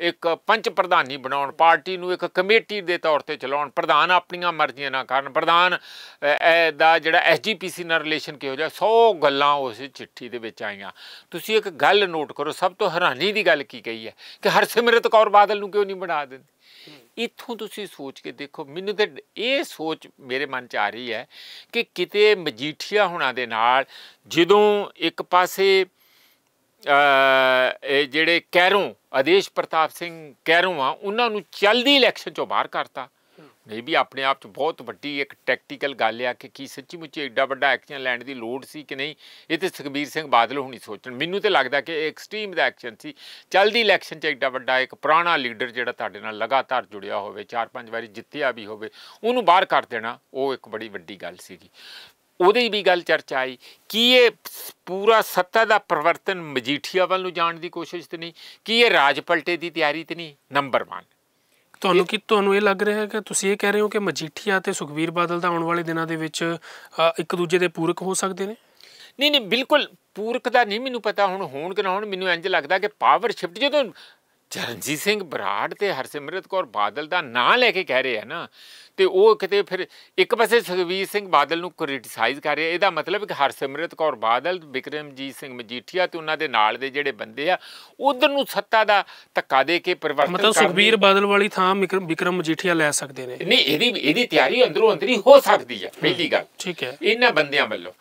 Speaker 2: ਇੱਕ ਪੰਚ ਪ੍ਰਧਾਨੀ ਬਣਾਉਣ ਪਾਰਟੀ ਨੂੰ ਇੱਕ ਕਮੇਟੀ ਦੇ ਤੌਰ ਤੇ ਚਲਾਉਣ ਪ੍ਰਧਾਨ ਆਪਣੀਆਂ ਮਰਜ਼ੀਆਂ ਨਾਲ ਕਰਨ ਪ੍ਰਧਾਨ ਦਾ ਜਿਹੜਾ ਐਸਜੀਪੀਸੀ ਨਾਲ ਰਿਲੇਸ਼ਨ ਕਿਹੋ ਜਿਹਾ 100 ਗੱਲਾਂ ਉਸ ਚਿੱਠੀ ਦੇ ਵਿੱਚ ਆਈਆਂ ਤੁਸੀਂ ਇੱਕ ਗੱਲ ਨੋਟ ਕਰੋ ਸਭ ਤੋਂ ਹੈਰਾਨੀ ਦੀ ਗੱਲ ਕੀ ਕਹੀ ਹੈ ਕਿ ਹਰਸਿਮਰਤ ਕੌਰ ਬਾਦਲ ਨੂੰ ਕਿਉਂ ਨਹੀਂ ਬਣਾ ਦਿੰਦੇ ਇੱਥੋਂ ਤੁਸੀਂ ਸੋਚ ਕੇ ਦੇਖੋ ਮੈਨੂੰ ਤੇ ਇਹ ਸੋਚ ਮੇਰੇ ਮਨ 'ਚ ਆ ਰਹੀ ਹੈ ਕਿ ਕਿਤੇ ਮਜੀਠੀਆ ਹੋਣਾ ਦੇ ਨਾਲ ਜਦੋਂ ਇੱਕ ਪਾਸੇ ਇਹ ਜਿਹੜੇ ਕੈਰੋਂ ਆਦੇਸ਼ ਪ੍ਰਤਾਪ ਸਿੰਘ ਕੈਰੋਂ ਆ ਉਹਨਾਂ ਨੂੰ ਜਲਦੀ ਇਲੈਕਸ਼ਨ 'ਚੋਂ ਬਾਹਰ ਕਰਤਾ ਨਹੀਂ ਵੀ ਆਪਣੇ ਆਪ 'ਚ ਬਹੁਤ ਵੱਡੀ ਇੱਕ ਟੈਕਟੀਕਲ ਗੱਲ ਆ ਕਿ ਕੀ ਸੱਚੀ ਮੁੱਚੀ ਐਡਾ ਵੱਡਾ ਐਕਸ਼ਨ ਲੈਣ ਦੀ ਲੋੜ ਸੀ ਕਿ ਨਹੀਂ ਇਹ ਤੇ ਸੁਖਬੀਰ ਸਿੰਘ ਬਾਦਲ ਹੁਣੀ ਸੋਚਣ ਮੈਨੂੰ ਤੇ ਲੱਗਦਾ ਕਿ ਐਕਸਟ੍ਰੀਮ ਦਾ ਐਕਸ਼ਨ ਸੀ ਚਲਦੀ ਇਲੈਕਸ਼ਨ 'ਚ ਐਡਾ ਵੱਡਾ ਇੱਕ ਪੁਰਾਣਾ ਲੀਡਰ ਜਿਹੜਾ ਤੁਹਾਡੇ ਨਾਲ ਲਗਾਤਾਰ ਜੁੜਿਆ ਹੋਵੇ ਚਾਰ ਪੰਜ ਵਾਰੀ ਜਿੱਤਿਆ ਵੀ ਹੋਵੇ ਉਹਨੂੰ ਬਾਹਰ ਕਰ ਦੇਣਾ ਉਹ ਇੱਕ ਬੜੀ ਵੱਡੀ ਗੱਲ ਸੀਗੀ ਉਹਦੀ ਵੀ ਗੱਲ ਚਰਚਾ ਆਈ ਕੀ ਇਹ ਪੂਰਾ ਸੱਤਾ ਦਾ ਪਰਵਰਤਨ ਮਜੀਠੀਆ ਵੱਲ ਨੂੰ ਜਾਣ ਦੀ ਕੋਸ਼ਿਸ਼ ਤੇ ਨਹੀਂ ਕੀ ਇਹ ਰਾਜ ਪਲਟੇ ਦੀ ਤਿਆਰੀ ਤੇ ਨਹੀਂ ਨੰਬਰ 1
Speaker 1: ਤੁਹਾਨੂੰ ਕੀ ਤੁਹਾਨੂੰ ਇਹ ਲੱਗ ਰਿਹਾ ਹੈ ਕਿ ਤੁਸੀਂ ਇਹ ਕਹਿ ਰਹੇ ਹੋ ਕਿ ਮਜੀਠੀਆ ਤੇ ਸੁਖਵੀਰ ਬਾਦਲ ਦਾ ਆਉਣ ਵਾਲੇ ਦਿਨਾਂ ਦੇ ਵਿੱਚ ਇੱਕ ਦੂਜੇ ਦੇ ਪੂਰਕ ਹੋ ਸਕਦੇ ਨੇ ਨਹੀਂ ਨਹੀਂ ਬਿਲਕੁਲ ਪੂਰਕ ਦਾ ਨਹੀਂ ਮੈਨੂੰ ਪਤਾ ਹੁਣ ਹੋਣ ਕਿ ਨਾ ਹੋਣ ਮੈਨੂੰ ਇੰਜ ਲੱਗਦਾ ਕਿ ਪਾਵਰ ਸ਼ਿਫਟ ਜਦੋਂ
Speaker 2: ਚਰਨਜੀਤ ਸਿੰਘ ਬਰਾੜ ਤੇ ਹਰਸਿਮਰਤ ਕੌਰ ਬਾਦਲ ਦਾ ਨਾਂ ਲੈ ਕੇ ਕਹਿ ਰਹੇ ਆ ਨਾ ਤੇ ਉਹ ਕਿਤੇ ਫਿਰ ਇੱਕ ਪਾਸੇ ਸੁਖਵੀਰ ਸਿੰਘ ਬਾਦਲ ਨੂੰ ਕ੍ਰਿਟਿਸਾਈਜ਼ ਕਰ ਰਿਹਾ ਇਹਦਾ ਮਤਲਬ ਕਿ ਹਰਸਿਮਰਤ ਕੌਰ ਬਾਦਲ ਵਿਕਰਮਜੀਤ ਸਿੰਘ ਮਜੀਠੀਆ ਤੇ ਉਹਨਾਂ ਦੇ ਨਾਲ ਦੇ ਜਿਹੜੇ ਬੰਦੇ ਆ ਉਧਰ ਨੂੰ ਸੱਤਾ ਦਾ ਧੱਕਾ ਦੇ ਕੇ ਪਰਿਵਰਤਨ ਮਤਲਬ ਸੁਖਵੀਰ
Speaker 1: ਬਾਦਲ ਵਾਲੀ ਥਾਂ ਵਿਕਰਮ ਮਜੀਠੀਆ ਲੈ ਸਕਦੇ ਨੇ ਨਹੀਂ ਇਹਦੀ ਇਹਦੀ ਤਿਆਰੀ ਅੰਦਰੋਂ ਅੰਦਰੀ ਹੋ ਸਕਦੀ ਹੈ ਪਹਿਲੀ ਗੱਲ ਠੀਕ ਹੈ ਇਹਨਾਂ ਬੰਦਿਆਂ ਵੱਲੋਂ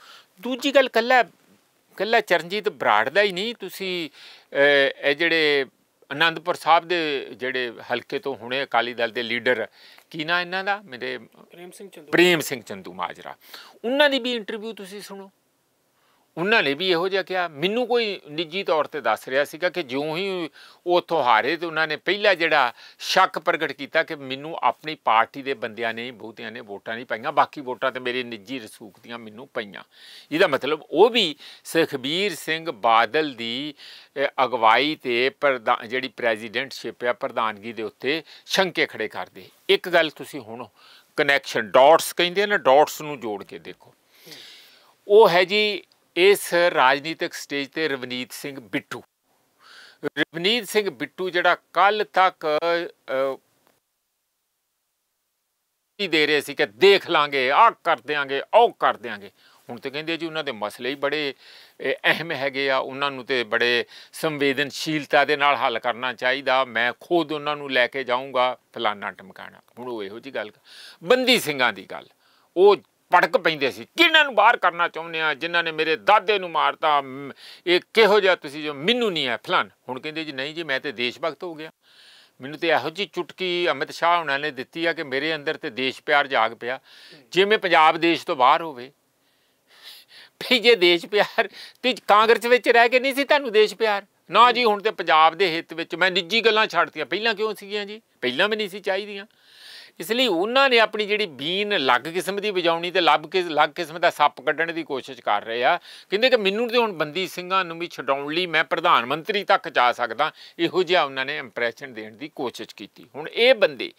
Speaker 1: ਦੂਜੀ ਗੱਲ
Speaker 2: ਕੱਲਾ ਕੱਲਾ ਚਰਨਜੀਤ ਬਰਾੜ ਦਾ ਹੀ ਨਹੀਂ ਤੁਸੀਂ ਇਹ ਜਿਹੜੇ ਆਨੰਦਪੁਰ ਸਾਹਿਬ ਦੇ ਜਿਹੜੇ ਹਲਕੇ ਤੋਂ ਹੁਣੇ ਅਕਾਲੀ ਦਲ ਦੇ ਲੀਡਰ ਕੀ ਨਾ ਇਹਨਾਂ ਦਾ ਮੇਰੇ ਪ੍ਰੇਮ ਸਿੰਘ ਚੰਦੂ ਪ੍ਰੇਮ ਸਿੰਘ ਚੰਦੂ ਮਾਜਰਾ ਉਹਨਾਂ ਦੀ ਵੀ ਇੰਟਰਵਿਊ ਤੁਸੀਂ ਸੁਣੋ ਉਹਨਾਂ ਨੇ ਵੀ ਇਹੋ ਜਿਹਾ ਕਿਹਾ ਮੈਨੂੰ ਕੋਈ ਨਿੱਜੀ ਤੌਰ ਤੇ ਦੱਸ ਰਿਹਾ ਸੀਗਾ ਕਿ ਜਿਉਂ ਹੀ ਉਹ ਉੱਥੋਂ ਹਾਰੇ ਤੇ ਉਹਨਾਂ ਨੇ ਪਹਿਲਾ ਜਿਹੜਾ ਸ਼ੱਕ ਪ੍ਰਗਟ ਕੀਤਾ ਕਿ ਮੈਨੂੰ ਆਪਣੀ ਪਾਰਟੀ ਦੇ ਬੰਦਿਆਂ ਨੇ ਬਹੁਤਿਆਂ ਨੇ ਵੋਟਾਂ ਨਹੀਂ ਪਾਈਆਂ ਬਾਕੀ ਵੋਟਾਂ ਤੇ ਮੇਰੇ ਨਿੱਜੀ ਰਸੂਖਤੀਆਂ ਮੈਨੂੰ ਪਈਆਂ ਇਹਦਾ ਮਤਲਬ ਉਹ ਵੀ ਸਖਬੀਰ ਸਿੰਘ ਬਾਦਲ ਦੀ ਅਗਵਾਈ ਤੇ ਜਿਹੜੀ ਪ੍ਰੈਜ਼ੀਡੈਂਟਸ਼ਿਪ ਆ ਪ੍ਰਧਾਨਗੀ ਦੇ ਉੱਤੇ ਸ਼ੰਕੇ ਖੜੇ ਕਰਦੇ ਇੱਕ ਗੱਲ ਤੁਸੀਂ ਹੁਣ ਕਨੈਕਸ਼ਨ ਡਾਟਸ ਕਹਿੰਦੇ ਨੇ ਡਾਟਸ ਨੂੰ ਜੋੜ ਕੇ ਦੇਖੋ ਉਹ ਹੈ ਜੀ ਇਸ ਰਾਜਨੀਤਿਕ ਸਟੇਜ ਤੇ ਰਵਨੀਤ ਸਿੰਘ ਬਿੱਟੂ ਰਵਨੀਤ ਸਿੰਘ ਬਿੱਟੂ ਜਿਹੜਾ ਕੱਲ ਤੱਕ ਦੇ ਰਹੇ ਸੀ ਕਿ ਦੇਖ ਲਾਂਗੇ ਆ ਕਰ ਦਿਆਂਗੇ ਉਹ ਕਰ ਦਿਆਂਗੇ ਹੁਣ ਤੇ ਕਹਿੰਦੇ ਜੀ ਉਹਨਾਂ ਦੇ ਮਸਲੇ ਹੀ ਬੜੇ ਅਹਿਮ ਹੈਗੇ ਆ ਉਹਨਾਂ ਨੂੰ ਤੇ ਬੜੇ ਸੰਵੇਦਨਸ਼ੀਲਤਾ ਦੇ ਨਾਲ ਹੱਲ ਕਰਨਾ ਚਾਹੀਦਾ ਮੈਂ ਖੁਦ ਉਹਨਾਂ ਨੂੰ ਲੈ ਕੇ ਜਾਊਂਗਾ ਫਲਾਨਾ ਟਮਕਾਣਾ ਹੁਣ ਉਹ ਇਹੋ ਜੀ ਗੱਲ ਬੰਦੀ ਸਿੰਘਾਂ ਦੀ ਗੱਲ ਉਹ ਪੜਕ ਪੈਂਦੇ ਸੀ ਕਿਹਨਾਂ ਨੂੰ ਬਾਹਰ ਕਰਨਾ ਚਾਹੁੰਦੇ ਆ ਜਿਨ੍ਹਾਂ ਨੇ ਮੇਰੇ ਦਾਦੇ ਨੂੰ ਮਾਰਤਾ ਇਹ ਕਿਹੋ ਜਿਹਾ ਤੁਸੀਂ ਜੋ ਮੈਨੂੰ ਨਹੀਂ ਹੈ ਫਲਾਨ ਹੁਣ ਕਹਿੰਦੇ ਜੀ ਨਹੀਂ ਜੀ ਮੈਂ ਤੇ ਦੇਸ਼ ਭਗਤ ਹੋ ਗਿਆ ਮੈਨੂੰ ਤੇ ਇਹੋ ਜੀ ਚੁਟਕੀ ਅਮਿਤ ਸ਼ਾਹ ਹੁਣਾਂ ਨੇ ਦਿੱਤੀ ਆ ਕਿ ਮੇਰੇ ਅੰਦਰ ਤੇ ਦੇਸ਼ ਪਿਆਰ ਜਾਗ ਪਿਆ ਜਿਵੇਂ ਪੰਜਾਬ ਦੇਸ਼ ਤੋਂ ਬਾਹਰ ਹੋਵੇ ਭਈ ਜੇ ਦੇਸ਼ ਪਿਆਰ ਤੇ ਕਾਂਗਰਸ ਵਿੱਚ ਰਹਿ ਕੇ ਨਹੀਂ ਸੀ ਤੁਹਾਨੂੰ ਦੇਸ਼ ਪਿਆਰ ਨਾ ਜੀ ਹੁਣ ਤੇ ਪੰਜਾਬ ਦੇ ਹਿੱਤ ਵਿੱਚ ਮੈਂ ਨਿੱਜੀ ਗੱਲਾਂ ਛੱਡਤੀਆਂ ਪਹਿਲਾਂ ਕਿਉਂ ਸੀਗੀਆਂ ਜੀ ਪਹਿਲਾਂ ਵੀ ਨਹੀਂ ਸੀ ਚਾਹੀਦੀਆਂ ਇਸ ਲਈ ਉਹਨਾਂ ਨੇ ਆਪਣੀ ਜਿਹੜੀ ਬੀਨ ਲੱਗ ਕਿਸਮ ਦੀ ਵਜਾਉਣੀ ਤੇ ਲੱਭ ਕੇ ਲੱਗ ਕਿਸਮ ਦਾ ਸੱਪ ਕੱਢਣ ਦੀ ਕੋਸ਼ਿਸ਼ ਕਰ ਰਹੇ ਆ ਕਹਿੰਦੇ ਕਿ ਮੈਨੂੰ ਤੇ ਹੁਣ ਬੰਦੀ ਸਿੰਘਾਂ ਨੂੰ ਵੀ ਛਡਾਉਣ ਲਈ ਮੈਂ ਪ੍ਰਧਾਨ ਮੰਤਰੀ ਤੱਕ ਜਾ ਸਕਦਾ ਇਹੋ ਜਿਹਾ ਉਹਨਾਂ ਨੇ ਇੰਪ੍ਰੈਸ਼ਨ ਦੇਣ ਦੀ ਕੋਸ਼ਿਸ਼ ਕੀਤੀ ਹੁਣ ਇਹ ਬੰਦੇ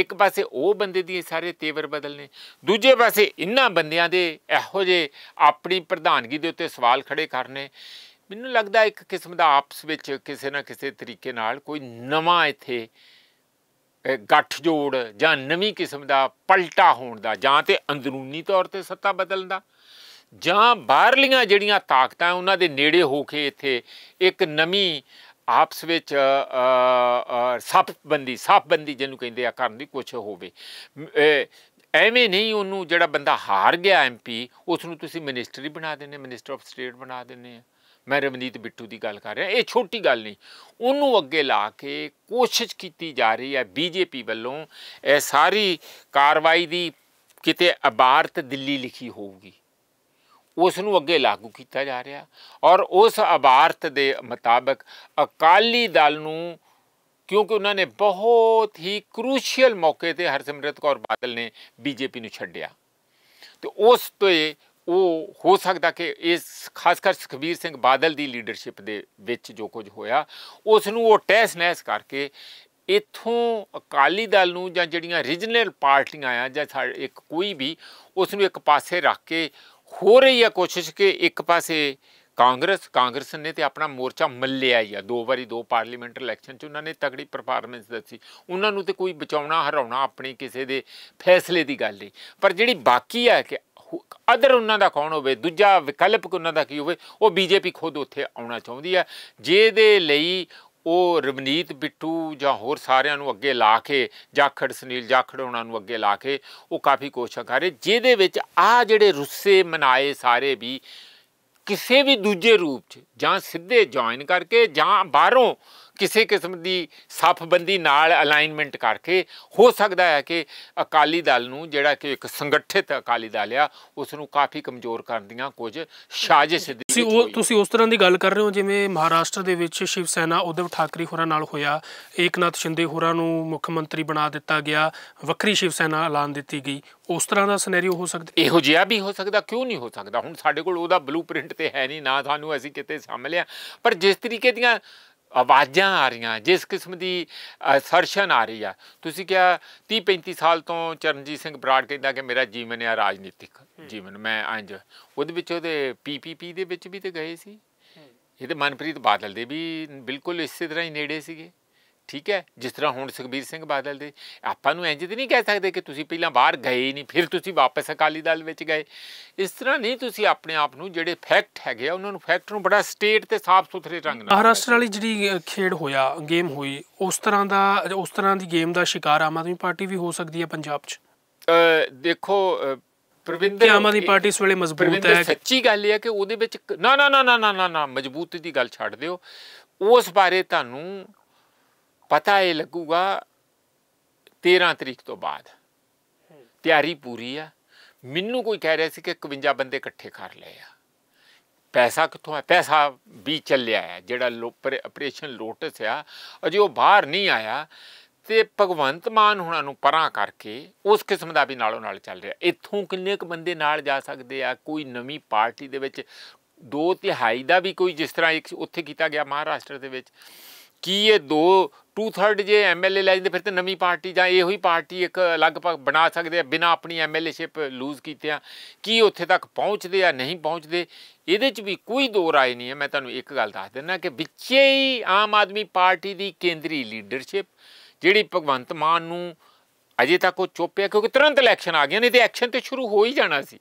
Speaker 2: ਇੱਕ ਪਾਸੇ ਉਹ ਬੰਦੇ ਦੀ ਸਾਰੇ ਤੇਵਰ ਬਦਲਨੇ ਦੂਜੇ ਪਾਸੇ ਇਨ੍ਹਾਂ ਬੰਦਿਆਂ ਦੇ ਇਹੋ ਜੇ ਆਪਣੀ ਪ੍ਰਧਾਨਗੀ ਦੇ ਉੱਤੇ ਸਵਾਲ ਖੜੇ ਕਰਨੇ ਮੈਨੂੰ ਲੱਗਦਾ ਇੱਕ ਕਿਸਮ ਦਾ ਆਪਸ ਵਿੱਚ ਕਿਸੇ ਨਾ ਕਿਸੇ ਤਰੀਕੇ ਨਾਲ ਕੋਈ ਨਵਾਂ ਇੱਥੇ ਗੱਠਜੋੜ ਜਾਂ ਨਵੀਂ ਕਿਸਮ ਦਾ ਪਲਟਾ ਹੋਣ ਦਾ ਜਾਂ ਤੇ ਅੰਦਰੂਨੀ ਤੌਰ ਤੇ ਸੱਤਾ ਬਦਲਣ ਦਾ ਜਾਂ ਬਾਹਰਲੀਆਂ ਜਿਹੜੀਆਂ ਤਾਕਤਾਂ ਉਹਨਾਂ ਦੇ ਨੇੜੇ ਹੋ ਕੇ ਇੱਥੇ ਇੱਕ ਨਵੀਂ ਆਪਸ ਵਿੱਚ ਸਫਬੰਦੀ ਸਫਬੰਦੀ ਜਿਹਨੂੰ ਕਹਿੰਦੇ ਆ ਕਰਨ ਦੀ ਕੁਛ ਹੋਵੇ ਐਵੇਂ ਨਹੀਂ ਉਹਨੂੰ ਜਿਹੜਾ ਬੰਦਾ ਹਾਰ ਗਿਆ ਐਮਪੀ ਉਸ ਨੂੰ ਤੁਸੀਂ ਮਿਨਿਸਟਰੀ ਬਣਾ ਦਿੰਦੇ ਮਿਨਿਸਟਰ ਆਫ ਸਟੇਟ ਬਣਾ ਦਿੰਦੇ ਆ ਮੈਂ ਰਮਨੀਤ ਬਿੱਟੂ ਦੀ ਗੱਲ ਕਰ ਰਿਹਾ ਇਹ ਛੋਟੀ ਗੱਲ ਨਹੀਂ ਉਹਨੂੰ ਅੱਗੇ ਲਾ ਕੇ ਕੋਸ਼ਿਸ਼ ਕੀਤੀ ਜਾ ਰਹੀ ਹੈ ਬੀਜੇਪੀ ਵੱਲੋਂ ਇਹ ਸਾਰੀ ਕਾਰਵਾਈ ਦੀ ਕਿਤੇ ਅਬਾਰਤ ਦਿੱਲੀ ਲਿਖੀ ਹੋਊਗੀ ਉਸ ਨੂੰ ਅੱਗੇ ਲਾਗੂ ਕੀਤਾ ਜਾ ਰਿਹਾ ਔਰ ਉਸ ਅਬਾਰਤ ਦੇ ਮੁਤਾਬਕ ਅਕਾਲੀ ਦਲ ਨੂੰ ਕਿਉਂਕਿ ਉਹਨਾਂ ਨੇ ਬਹੁਤ ਹੀ ਕ੍ਰੂਸ਼ੀਅਲ ਮੌਕੇ ਤੇ ਹਰਸਿਮਰਤ ਕੌਰ ਬਾਦਲ ਨੇ ਬੀਜੇਪੀ ਨੂੰ ਛੱਡਿਆ ਤੇ ਉਸ ਤੇ ਉਹ ਹੋ ਸਕਦਾ ਕਿ ਇਸ ਖਾਸ ਕਰ ਸੁਖਬੀਰ ਸਿੰਘ ਬਾਦਲ ਦੀ ਲੀਡਰਸ਼ਿਪ ਦੇ ਵਿੱਚ ਜੋ ਕੁਝ ਹੋਇਆ ਉਸ ਨੂੰ ਉਹ ਟੈਸ ਨੈਸ ਕਰਕੇ ਇਥੋਂ ਅਕਾਲੀ ਦਲ ਨੂੰ ਜਾਂ ਜਿਹੜੀਆਂ ਰੀਜਨਲ ਪਾਰਟੀਆਂ ਆ ਜਾਂ ਇੱਕ ਕੋਈ ਵੀ ਉਸ ਨੂੰ ਇੱਕ ਪਾਸੇ ਰੱਖ ਕੇ ਹੋ ਰਹੀ ਹੈ ਕੋਸ਼ਿਸ਼ ਕਿ ਇੱਕ ਪਾਸੇ ਕਾਂਗਰਸ ਕਾਂਗਰਸ ਨੇ ਤੇ ਆਪਣਾ ਮੋਰਚਾ ਮੱਲਿਆ ਹੀ ਆ ਦੋ ਵਾਰੀ ਦੋ ਪਾਰਲੀਮੈਂਟ ਇਲੈਕਸ਼ਨ 'ਚ ਉਹਨਾਂ ਨੇ ਤਗੜੀ ਪਰਫਾਰਮੈਂਸ ਦਿੱਤੀ ਉਹਨਾਂ ਨੂੰ ਤੇ ਕੋਈ ਬਚਾਉਣਾ ਹਰਾਉਣਾ ਆਪਣੀ ਕਿਸੇ ਦੇ ਫੈਸਲੇ ਦੀ ਗੱਲ ਨਹੀਂ ਪਰ ਜਿਹੜੀ ਬਾਕੀ ਆ ਕਿ ਅਦਰ ਉਹਨਾਂ ਦਾ ਕੌਣ ਹੋਵੇ ਦੂਜਾ ਵਿਕਲਪ ਉਹਨਾਂ ਦਾ ਕੀ ਹੋਵੇ ਉਹ ਬੀਜੇਪੀ ਖੁਦ ਉੱਥੇ ਆਉਣਾ ਚਾਹੁੰਦੀ ਹੈ ਜਿਹਦੇ ਲਈ ਉਹ ਰਵਨੀਤ ਬਿੱਟੂ ਜਾਂ ਹੋਰ ਸਾਰਿਆਂ ਨੂੰ ਅੱਗੇ ਲਾ ਕੇ ਜਾਖੜ ਸੁਨੀਲ ਜਾਖੜ ਉਹਨਾਂ ਨੂੰ ਅੱਗੇ ਲਾ ਕੇ ਉਹ ਕਾਫੀ ਕੋਸ਼ਿਸ਼ ਕਰ ਰਹੇ ਜਿਹਦੇ ਵਿੱਚ ਆ ਜਿਹੜੇ ਰੁੱਸੇ ਮਨਾਏ ਸਾਰੇ ਵੀ ਕਿਸੇ ਵੀ ਦੂਜੇ ਰੂਪ 'ਚ ਜਾਂ ਸਿੱਧੇ ਜੁਆਇਨ ਕਰਕੇ ਜਾਂ ਬਾਹਰੋਂ ਕਿਸੇ ਕਿਸਮ ਦੀ ਸਫਬੰਦੀ ਨਾਲ ਅਲਾਈਨਮੈਂਟ ਕਰਕੇ ਹੋ ਸਕਦਾ ਹੈ ਕਿ ਅਕਾਲੀ ਦਲ ਨੂੰ ਜਿਹੜਾ ਕਿ ਇੱਕ ਸੰਗਠਿਤ ਅਕਾਲੀ ਦਲ ਆ ਉਸ ਨੂੰ ਕਾਫੀ ਕਮਜ਼ੋਰ ਕਰਨ ਦੀਆਂ ਕੁਝ ਸਾਜ਼ਿਸ਼ ਦੀ ਤੁਸੀਂ ਉਹ
Speaker 1: ਤੁਸੀਂ ਉਸ ਤਰ੍ਹਾਂ ਦੀ ਗੱਲ ਕਰ ਰਹੇ ਹੋ ਜਿਵੇਂ ਮਹਾਰਾਸ਼ਟਰ ਦੇ ਵਿੱਚ ਸ਼ਿਵ ਸੈਨਾ ਉਦਵ ਠਾਕਰੇ ਹੋਰਾਂ ਨਾਲ ਹੋਇਆ ਏਕਨਾਥ ਸ਼ਿੰਦੇ ਹੋਰਾਂ ਨੂੰ ਮੁੱਖ ਮੰਤਰੀ ਬਣਾ ਦਿੱਤਾ ਗਿਆ ਵੱਖਰੀ ਸ਼ਿਵ ਸੈਨਾ ਐਲਾਨ ਦਿੱਤੀ ਗਈ ਉਸ ਤਰ੍ਹਾਂ ਦਾ ਸਿਨੈਰੀਓ ਹੋ ਸਕਦਾ ਇਹੋ ਜਿਹਾ
Speaker 2: ਵੀ ਹੋ ਸਕਦਾ ਕਿਉਂ ਨਹੀਂ ਹੋ ਸਕਦਾ ਹੁਣ ਸਾਡੇ ਕੋਲ ਉਹਦਾ ਬਲੂਪ੍ਰਿੰਟ ਤੇ ਹੈ ਨਹੀਂ ਨਾ ਸਾਨੂੰ ਅਸੀਂ ਕਿਤੇ ਸਾਹਮਣੇ ਆ ਪਰ ਜਿਸ ਤਰੀਕੇ ਦੀਆਂ ਆਵਾਜ਼ਾਂ ਆ ਰਹੀਆਂ ਜਿਸ ਕਿਸਮ ਦੀ ਸਰਸ਼ਨ ਆ ਰਹੀ ਆ ਤੁਸੀਂ ਕਿਹਾ 30 35 ਸਾਲ ਤੋਂ ਚਰਨਜੀਤ ਸਿੰਘ ਬਰਾੜ ਕਹਿੰਦਾ ਕਿ ਮੇਰਾ ਜੀਵਨ ਆ ਰਾਜਨੀਤਿਕ ਜੀਵਨ ਮੈਂ ਅੰਜ ਉਹਦੇ ਵਿੱਚ ਉਹਦੇ ਪੀਪੀਪੀ ਦੇ ਵਿੱਚ ਵੀ ਤੇ ਗਏ ਸੀ ਇਹ ਤੇ ਮਨਪ੍ਰੀਤ ਬਾਦਲ ਦੇ ਵੀ ਬਿਲਕੁਲ ਇਸੇ ਤਰ੍ਹਾਂ ਹੀ ਨੇੜੇ ਸੀਗੇ ਠੀਕ ਹੈ ਜਿਸ ਤਰ੍ਹਾਂ ਹੁਣ ਸੁਖਬੀਰ ਸਿੰਘ ਬਾਦਲ ਦੇ ਆਪਾਂ ਨੂੰ ਇੰਜ ਤੇ ਨਹੀਂ ਕਹਿ ਸਕਦੇ ਕਿ ਤੁਸੀਂ ਪਹਿਲਾਂ ਬਾਹਰ ਗਏ ਨਹੀਂ ਫਿਰ ਤੁਸੀਂ ਵਾਪਸ ਅਕਾਲੀ ਦਲ ਵਿੱਚ ਗਏ ਇਸ ਤਰ੍ਹਾਂ ਨਹੀਂ ਤੁਸੀਂ ਆਪਣੇ ਆਪ ਨੂੰ ਜਿਹੜੇ ਫੈਕਟ ਹੈਗੇ ਆ ਉਹਨਾਂ ਨੂੰ ਫੈਕਟ ਨੂੰ ਬੜਾ ਸਟੇਟ ਤੇ ਸਾਫ਼ ਸੁਥਰੇ ਰੰਗ ਨਾਲ ਮਹਾਰਾਸ਼ਟਰ
Speaker 1: ਵਾਲੀ ਜਿਹੜੀ ਖੇਡ ਹੋਇਆ ਗੇਮ ਹੋਈ ਉਸ ਤਰ੍ਹਾਂ ਦਾ ਉਸ ਤਰ੍ਹਾਂ ਦੀ ਗੇਮ ਦਾ ਸ਼ਿਕਾਰ ਆਮ ਆਦਮੀ ਪਾਰਟੀ ਵੀ ਹੋ ਸਕਦੀ ਹੈ ਪੰਜਾਬ 'ਚ
Speaker 2: ਦੇਖੋ ਪ੍ਰਵਿੰਦਰ ਆਮ ਆਦਮੀ ਪਾਰਟੀ ਇਸ ਵੇਲੇ ਮਜ਼ਬੂਤ ਹੈ ਸੱਚੀ ਗੱਲ ਇਹ ਹੈ ਕਿ ਉਹਦੇ ਵਿੱਚ ਨਾ ਨਾ ਨਾ ਨਾ ਨਾ ਨਾ ਮਜ਼ਬੂਤੀ ਦੀ ਗੱਲ ਛੱਡ ਦਿਓ ਉਸ ਬਾਰੇ ਤੁਹਾਨੂੰ ਪਤਾ ਇਹ ਲੱਗੂਗਾ 13 ਤਰੀਕ ਤੋਂ ਬਾਅਦ ਤਿਆਰੀ ਪੂਰੀ ਆ ਮੈਨੂੰ ਕੋਈ ਕਹਿ ਰਿਹਾ ਸੀ ਕਿ 51 ਬੰਦੇ ਇਕੱਠੇ ਕਰ ਲਏ ਆ ਪੈਸਾ ਕਿੱਥੋਂ ਆ ਪੈਸਾ ਵੀ ਚੱਲਿਆ ਹੈ ਜਿਹੜਾ ਆਪਰੇਸ਼ਨ ਲੋਟਸ ਆ ਅਜੇ ਉਹ ਬਾਹਰ ਨਹੀਂ ਆਇਆ ਤੇ ਭਗਵੰਤ ਮਾਨ ਹੁਣਾਂ ਨੂੰ ਪਰਾਂ ਕਰਕੇ ਉਸ ਕਿਸਮ ਦਾ ਵੀ ਨਾਲੋਂ ਨਾਲ ਚੱਲ ਰਿਹਾ ਇੱਥੋਂ ਕਿੰਨੇ ਕੁ ਬੰਦੇ ਨਾਲ ਜਾ ਸਕਦੇ ਆ ਕੋਈ ਨਵੀਂ ਪਾਰਟੀ ਦੇ ਵਿੱਚ ਦੋ ਤਿਹਾਈ ਦਾ ਵੀ ਕੋਈ ਜਿਸ ਤਰ੍ਹਾਂ ਇੱਕ ਉੱਥੇ ਕੀਤਾ ਗਿਆ ਮਹਾਰਾਸ਼ਟਰ ਦੇ ਵਿੱਚ ਕੀ ਇਹ ਦੋ 2/3 ਜੇ ਐਮਐਲਏ ਲੈ ਜਾਂਦੇ ਫਿਰ ਤੇ ਨਵੀਂ ਪਾਰਟੀ ਜਾਂ ਇਹੋ ਹੀ ਪਾਰਟੀ ਇੱਕ ਅਲੱਗ ਲਗਭਗ ਬਣਾ ਸਕਦੇ ਆ ਬਿਨਾ ਆਪਣੀ ਐਮਐਲਏਸ਼ਿਪ ਲੂਜ਼ ਕੀਤੇ ਆ ਕੀ ਉੱਥੇ ਤੱਕ ਪਹੁੰਚਦੇ ਆ ਨਹੀਂ ਪਹੁੰਚਦੇ ਇਹਦੇ 'ਚ ਵੀ ਕੋਈ ਦੋ ਰਾਏ ਨਹੀਂ ਹੈ ਮੈਂ ਤੁਹਾਨੂੰ ਇੱਕ ਗੱਲ ਦੱਸ ਦਿੰਨਾ ਕਿ ਵਿੱਚੇ ਹੀ ਆਮ ਆਦਮੀ ਪਾਰਟੀ ਦੀ ਕੇਂਦਰੀ ਲੀਡਰਸ਼ਿਪ ਜਿਹੜੀ ਭਗਵੰਤ ਮਾਨ ਨੂੰ ਅਜੇ ਤੱਕ ਉਹ ਚੁੱਪ ਹੈ ਕਿਉਂਕਿ ਤੁਰੰਤ ਇਲੈਕਸ਼ਨ ਆ ਗਿਆ ਨਹੀਂ ਤੇ ਐਕਸ਼ਨ ਤੇ ਸ਼ੁਰੂ ਹੋ ਹੀ ਜਾਣਾ ਸੀ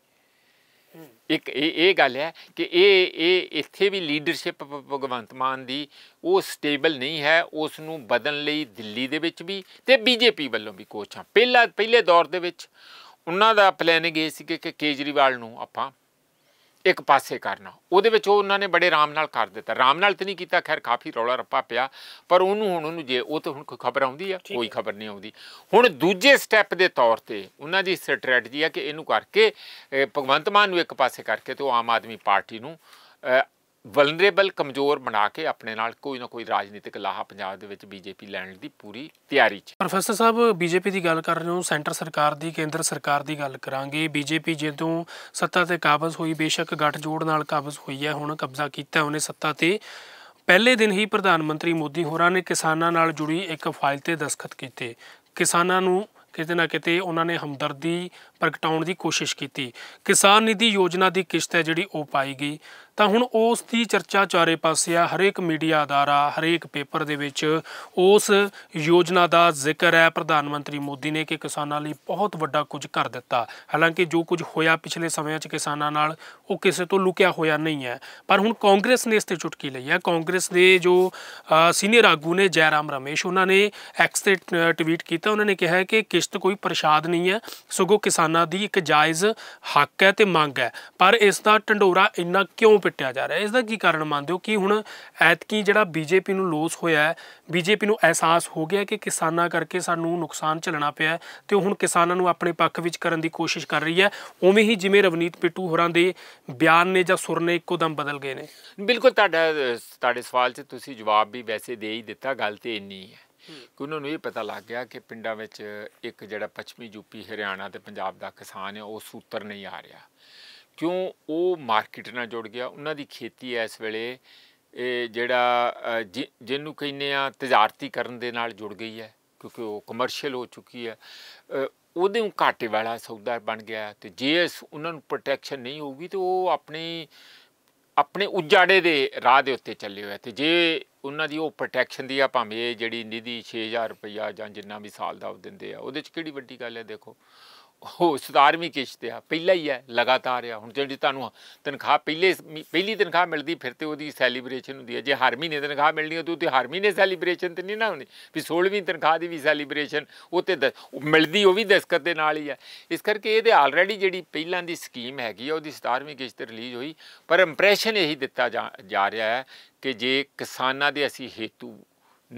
Speaker 2: ਇੱਕ ਇਹ ਇਹ ਗੱਲ ਹੈ ਕਿ ਇਹ ਇਹ ਇੱਥੇ ਵੀ ਲੀਡਰਸ਼ਿਪ ਭਗਵੰਤ ਮਾਨ ਦੀ ਉਹ ਸਟੇਬਲ ਨਹੀਂ ਹੈ ਉਸ ਨੂੰ ਬਦਲਣ ਲਈ ਦਿੱਲੀ ਦੇ ਵਿੱਚ ਵੀ ਤੇ ਬੀਜੇਪੀ ਵੱਲੋਂ ਵੀ ਕੋਚਾਂ ਪਹਿਲਾ ਪਹਿਲੇ ਦੌਰ ਦੇ ਵਿੱਚ ਉਹਨਾਂ ਦਾ ਪਲਾਨ ਇਹ ਸੀ ਕਿ ਕੇਜਰੀਵਾਲ ਨੂੰ ਆਪਾਂ ਇੱਕ ਪਾਸੇ ਕਰਨਾ ਉਹਦੇ ਵਿੱਚ ਉਹ ਉਹਨਾਂ ਨੇ ਬੜੇ ਆਰਾਮ ਨਾਲ ਕਰ ਦਿੱਤਾ ਆਰਾਮ ਨਾਲ ਤੇ ਨਹੀਂ ਕੀਤਾ ਖੈਰ ਕਾਫੀ ਰੌਲਾ ਰੱਪਾ ਪਿਆ ਪਰ ਉਹਨੂੰ ਹੁਣ ਉਹਨੂੰ ਜੇ ਉਹ ਤਾਂ ਹੁਣ ਕੋਈ ਖਬਰ ਆਉਂਦੀ ਆ ਕੋਈ ਖਬਰ ਨਹੀਂ ਆਉਂਦੀ ਹੁਣ ਦੂਜੇ ਸਟੈਪ ਦੇ ਤੌਰ ਤੇ ਉਹਨਾਂ ਦੀ ਸਟ੍ਰੈਟਜੀ ਆ ਕਿ ਇਹਨੂੰ ਕਰਕੇ ਭਗਵੰਤ ਮਾਨ ਨੂੰ ਇੱਕ ਪਾਸੇ ਕਰਕੇ ਤੇ ਉਹ ਆਮ ਆਦਮੀ ਪਾਰਟੀ ਨੂੰ ਵਲਨਰੇਬਲ ਕਮਜ਼ੋਰ ਬਣਾ ਕੇ ਆਪਣੇ ਨਾਲ ਕੋਈ ਨਾ ਕੋਈ ਰਾਜਨੀਤਿਕ ਲਾਹਾ ਪੰਜਾਬ ਦੇ ਵਿੱਚ ਬੀਜੇਪੀ ਲੈਣ ਦੀ ਪੂਰੀ ਤਿਆਰੀ 'ਚ ਪ੍ਰੋਫੈਸਰ
Speaker 1: ਸਾਹਿਬ ਬੀਜੇਪੀ ਦੀ ਗੱਲ ਕਰ ਰਹੇ ਹੋ ਸੈਂਟਰ ਸਰਕਾਰ ਦੀ ਕੇਂਦਰ ਸਰਕਾਰ ਦੀ ਗੱਲ ਕਰਾਂਗੇ ਬੀਜੇਪੀ ਜਦੋਂ ਸੱਤਾ ਤੇ ਕਾਬਜ਼ ਹੋਈ ਬੇਸ਼ੱਕ ਗੱਠਜੋੜ ਨਾਲ ਕਾਬਜ਼ ਹੋਈ ਹੈ ਹੁਣ ਕਬਜ਼ਾ ਕੀਤਾ ਉਹਨੇ ਸੱਤਾ ਤੇ ਪਹਿਲੇ ਦਿਨ ਹੀ ਪ੍ਰਧਾਨ ਮੰਤਰੀ ਮੋਦੀ ਹੋਰਾਂ ਨੇ ਕਿਸਾਨਾਂ ਨਾਲ ਜੁੜੀ ਇੱਕ ਫਾਈਲ ਤੇ ਦਸਖਤ ਕੀਤੇ ਕਿਸਾਨਾਂ ਨੂੰ ਕਿਤੇ ਨਾ ਕਿਤੇ ਉਹਨਾਂ ਨੇ ਹਮਦਰਦੀ ਪ੍ਰਗਟਾਉਣ ਦੀ ਕੋਸ਼ਿਸ਼ ਕੀਤੀ ਕਿਸਾਨ ਨਿਧੀ ਯੋਜਨਾ ਦੀ ਕਿਸ਼ਤ ਹੈ ਜਿਹੜੀ ਉਹ ਪਾਈ ਗਈ ਤਾਂ ਹੁਣ ਉਸ ਦੀ ਚਰਚਾ ਚਾਰੇ ਪਾਸੇ ਆ ਹਰੇਕ ਮੀਡੀਆ ਅਦਾਰਾ ਹਰੇਕ ਪੇਪਰ ਦੇ ਵਿੱਚ ਉਸ ਯੋਜਨਾ ਦਾ ਜ਼ਿਕਰ ਹੈ ਪ੍ਰਧਾਨ ਮੰਤਰੀ ਮੋਦੀ ਨੇ ਕਿ ਕਿਸਾਨਾਂ ਲਈ ਬਹੁਤ ਵੱਡਾ ਕੁਝ ਕਰ ਦਿੱਤਾ ਹਾਲਾਂਕਿ ਜੋ ਕੁਝ ਹੋਇਆ ਪਿਛਲੇ ਸਮਿਆਂ 'ਚ ਕਿਸਾਨਾਂ ਨਾਲ ਉਹ ਕਿਸੇ ਤੋਂ ਲੁਕਿਆ ਹੋਇਆ ਨਹੀਂ ਹੈ ਪਰ ਹੁਣ ਕਾਂਗਰਸ ਨੇ ਇਸ ਤੇ ਚੁਟਕੀ ਲਈ ਹੈ ਕਾਂਗਰਸ ਦੇ ਜੋ ਸੀਨੀਅਰ ਆਗੂ ਨੇ ਜੈਰਾਮ ਰਮੇਸ਼ ਉਹਨਾਂ ਨੇ ਐਕਸ ਤੇ ਟਵੀਟ ਕੀਤਾ ਉਹਨਾਂ ਨੇ ਕਿਹਾ ਹੈ ਕਿ ਕਿਸ਼ਤ ਕੋਈ ਪ੍ਰਸ਼ਾਦ ਨਹੀਂ ਹੈ ਸਗੋਂ ਕਿਸਾਨਾਂ ਦੀ ਇੱਕ ਜਾਇਜ਼ ਹੱਕ ਹੈ ਤੇ ਮੰਗ ਹੈ ਪਰ ਇਸ ਦਾ ਢੰਡੋਰਾ ਇੰਨਾ ਕਿਉਂ ਪਿੱਟਿਆ ਜਾ ਰਿਹਾ ਹੈ ਇਸ ਦਾ ਕੀ ਕਾਰਨ ਮੰਨਦੇ ਹੋ ਕਿ ਹੁਣ ਐਤਕੀ ਜਿਹੜਾ ਬੀਜੇਪੀ ਨੂੰ ਲੋਸ ਹੋਇਆ ਹੈ ਬੀਜੇਪੀ ਨੂੰ ਅਹਿਸਾਸ ਹੋ ਗਿਆ ਕਿ ਕਿਸਾਨਾਂ ਕਰਕੇ ਸਾਨੂੰ ਨੁਕਸਾਨ ਚੱਲਣਾ ਪਿਆ ਤੇ ਹੁਣ ਕਿਸਾਨਾਂ ਨੂੰ ਆਪਣੇ ਪੱਖ ਵਿੱਚ ਕਰਨ ਦੀ ਕੋਸ਼ਿਸ਼ ਕਰ ਰਹੀ ਹੈ ਉਵੇਂ ਹੀ ਜਿਵੇਂ ਰਵਨੀਤ ਪਿੱਟੂ ਹੋਰਾਂ ਦੇ ਬਿਆਨ ਨੇ ਜਾਂ ਸੁਰ ਨੇ ਇੱਕੋ ਦਮ ਬਦਲ ਗਏ ਨੇ
Speaker 2: ਬਿਲਕੁਲ ਤੁਹਾਡਾ ਤੁਹਾਡੇ ਸਵਾਲ 'ਚ ਤੁਸੀਂ ਜਵਾਬ ਵੀ ਵੈਸੇ ਦੇ ਹੀ ਦਿੱਤਾ ਗੱਲ ਤੇ ਇੰਨੀ ਹੈ ਕਿ ਉਹਨਾਂ ਨੂੰ ਇਹ ਪਤਾ ਲੱਗ ਗਿਆ ਕਿ ਪਿੰਡਾਂ ਵਿੱਚ ਇੱਕ ਜਿਹੜਾ ਪੱਛਮੀ ਯੂਪੀ ਹਰਿਆਣਾ ਤੇ ਪੰਜਾਬ ਦਾ ਕਿਸਾਨ ਹੈ ਉਹ ਸੂਤਰ ਨਹੀਂ ਆ ਰਿਹਾ ਕਿਉਂ ਉਹ ਮਾਰਕੀਟ ਨਾਲ ਜੁੜ ਗਿਆ ਉਹਨਾਂ ਦੀ ਖੇਤੀ ਇਸ ਵੇਲੇ ਇਹ ਜਿਹੜਾ ਜਿਹਨੂੰ ਕਹਿੰਦੇ ਆ ਤਜਾਰਤੀ ਕਰਨ ਦੇ ਨਾਲ ਜੁੜ ਗਈ ਹੈ ਕਿਉਂਕਿ ਉਹ ਕਮਰਸ਼ੀਅਲ ਹੋ ਚੁੱਕੀ ਹੈ ਉਹਦੇ ਨੂੰ ਘਾਟੇ ਵਾਲਾ ਸੌਦਾ ਬਣ ਗਿਆ ਤੇ ਜੇ ਇਸ ਉਹਨਾਂ ਨੂੰ ਪ੍ਰੋਟੈਕਸ਼ਨ ਨਹੀਂ ਹੋਊਗੀ ਤੇ ਉਹ ਆਪਣੇ ਆਪਣੇ ਉਜਾੜੇ ਦੇ ਰਾਹ ਦੇ ਉੱਤੇ ਚੱਲੇ ਹੋਏ ਤੇ ਜੇ ਉਹਨਾਂ ਦੀ ਉਹ ਪ੍ਰੋਟੈਕਸ਼ਨ ਦੀ ਆ ਭਾਵੇਂ ਜਿਹੜੀ ਨਿਧੀ 6000 ਰੁਪਇਆ ਜਾਂ ਜਿੰਨਾ ਵੀ ਸਾਲ ਦਾ ਉਹ ਦਿੰਦੇ ਆ ਉਹਦੇ ਚ ਕਿਹੜੀ ਵੱਡੀ ਗੱਲ ਹੈ ਦੇਖੋ ਉਹ 17ਵੀਂ ਕਿਸ਼ਤ ਆ ਪਹਿਲਾ ਹੀ ਹੈ ਲਗਾਤਾਰ ਆ ਹੁਣ ਜਿਹੜੀ ਤੁਹਾਨੂੰ ਤਨਖਾਹ ਪਹਿਲੇ ਪਹਿਲੀ ਤਨਖਾਹ ਮਿਲਦੀ ਫਿਰ ਤੇ ਉਹਦੀ ਸੈਲੀਬ੍ਰੇਸ਼ਨ ਹੁੰਦੀ ਹੈ ਜੇ ਹਰ ਮਹੀਨੇ ਤਨਖਾਹ ਮਿਲਣੀ ਹੋ ਤੂੰ ਤੇ ਹਰ ਮਹੀਨੇ ਸੈਲੀਬ੍ਰੇਸ਼ਨ ਤੇ ਨਹੀਂ ਨਾ ਹੁੰਦੀ ਵੀ 16ਵੀਂ ਤਨਖਾਹ ਦੀ ਵੀ ਸੈਲੀਬ੍ਰੇਸ਼ਨ ਉਹ ਤੇ ਮਿਲਦੀ ਉਹ ਵੀ ਦਸਕਤ ਦੇ ਨਾਲ ਹੀ ਹੈ ਇਸ ਕਰਕੇ ਇਹਦੇ ਆਲਰੇਡੀ ਜਿਹੜੀ ਪਹਿਲਾਂ ਦੀ ਸਕੀਮ ਹੈਗੀ ਆ ਉਹਦੀ 17ਵੀਂ ਕਿਸ਼ਤ ਰਿਲੀਜ਼ ਹੋਈ ਪਰ ਇੰਪ੍ਰੈਸ਼ਨ ਇਹੀ ਦਿੱਤਾ ਜਾ ਰਿਹਾ ਹੈ ਕਿ ਜੇ ਕਿਸਾਨਾਂ ਦੇ ਅਸੀਂ ਹੇਤੂ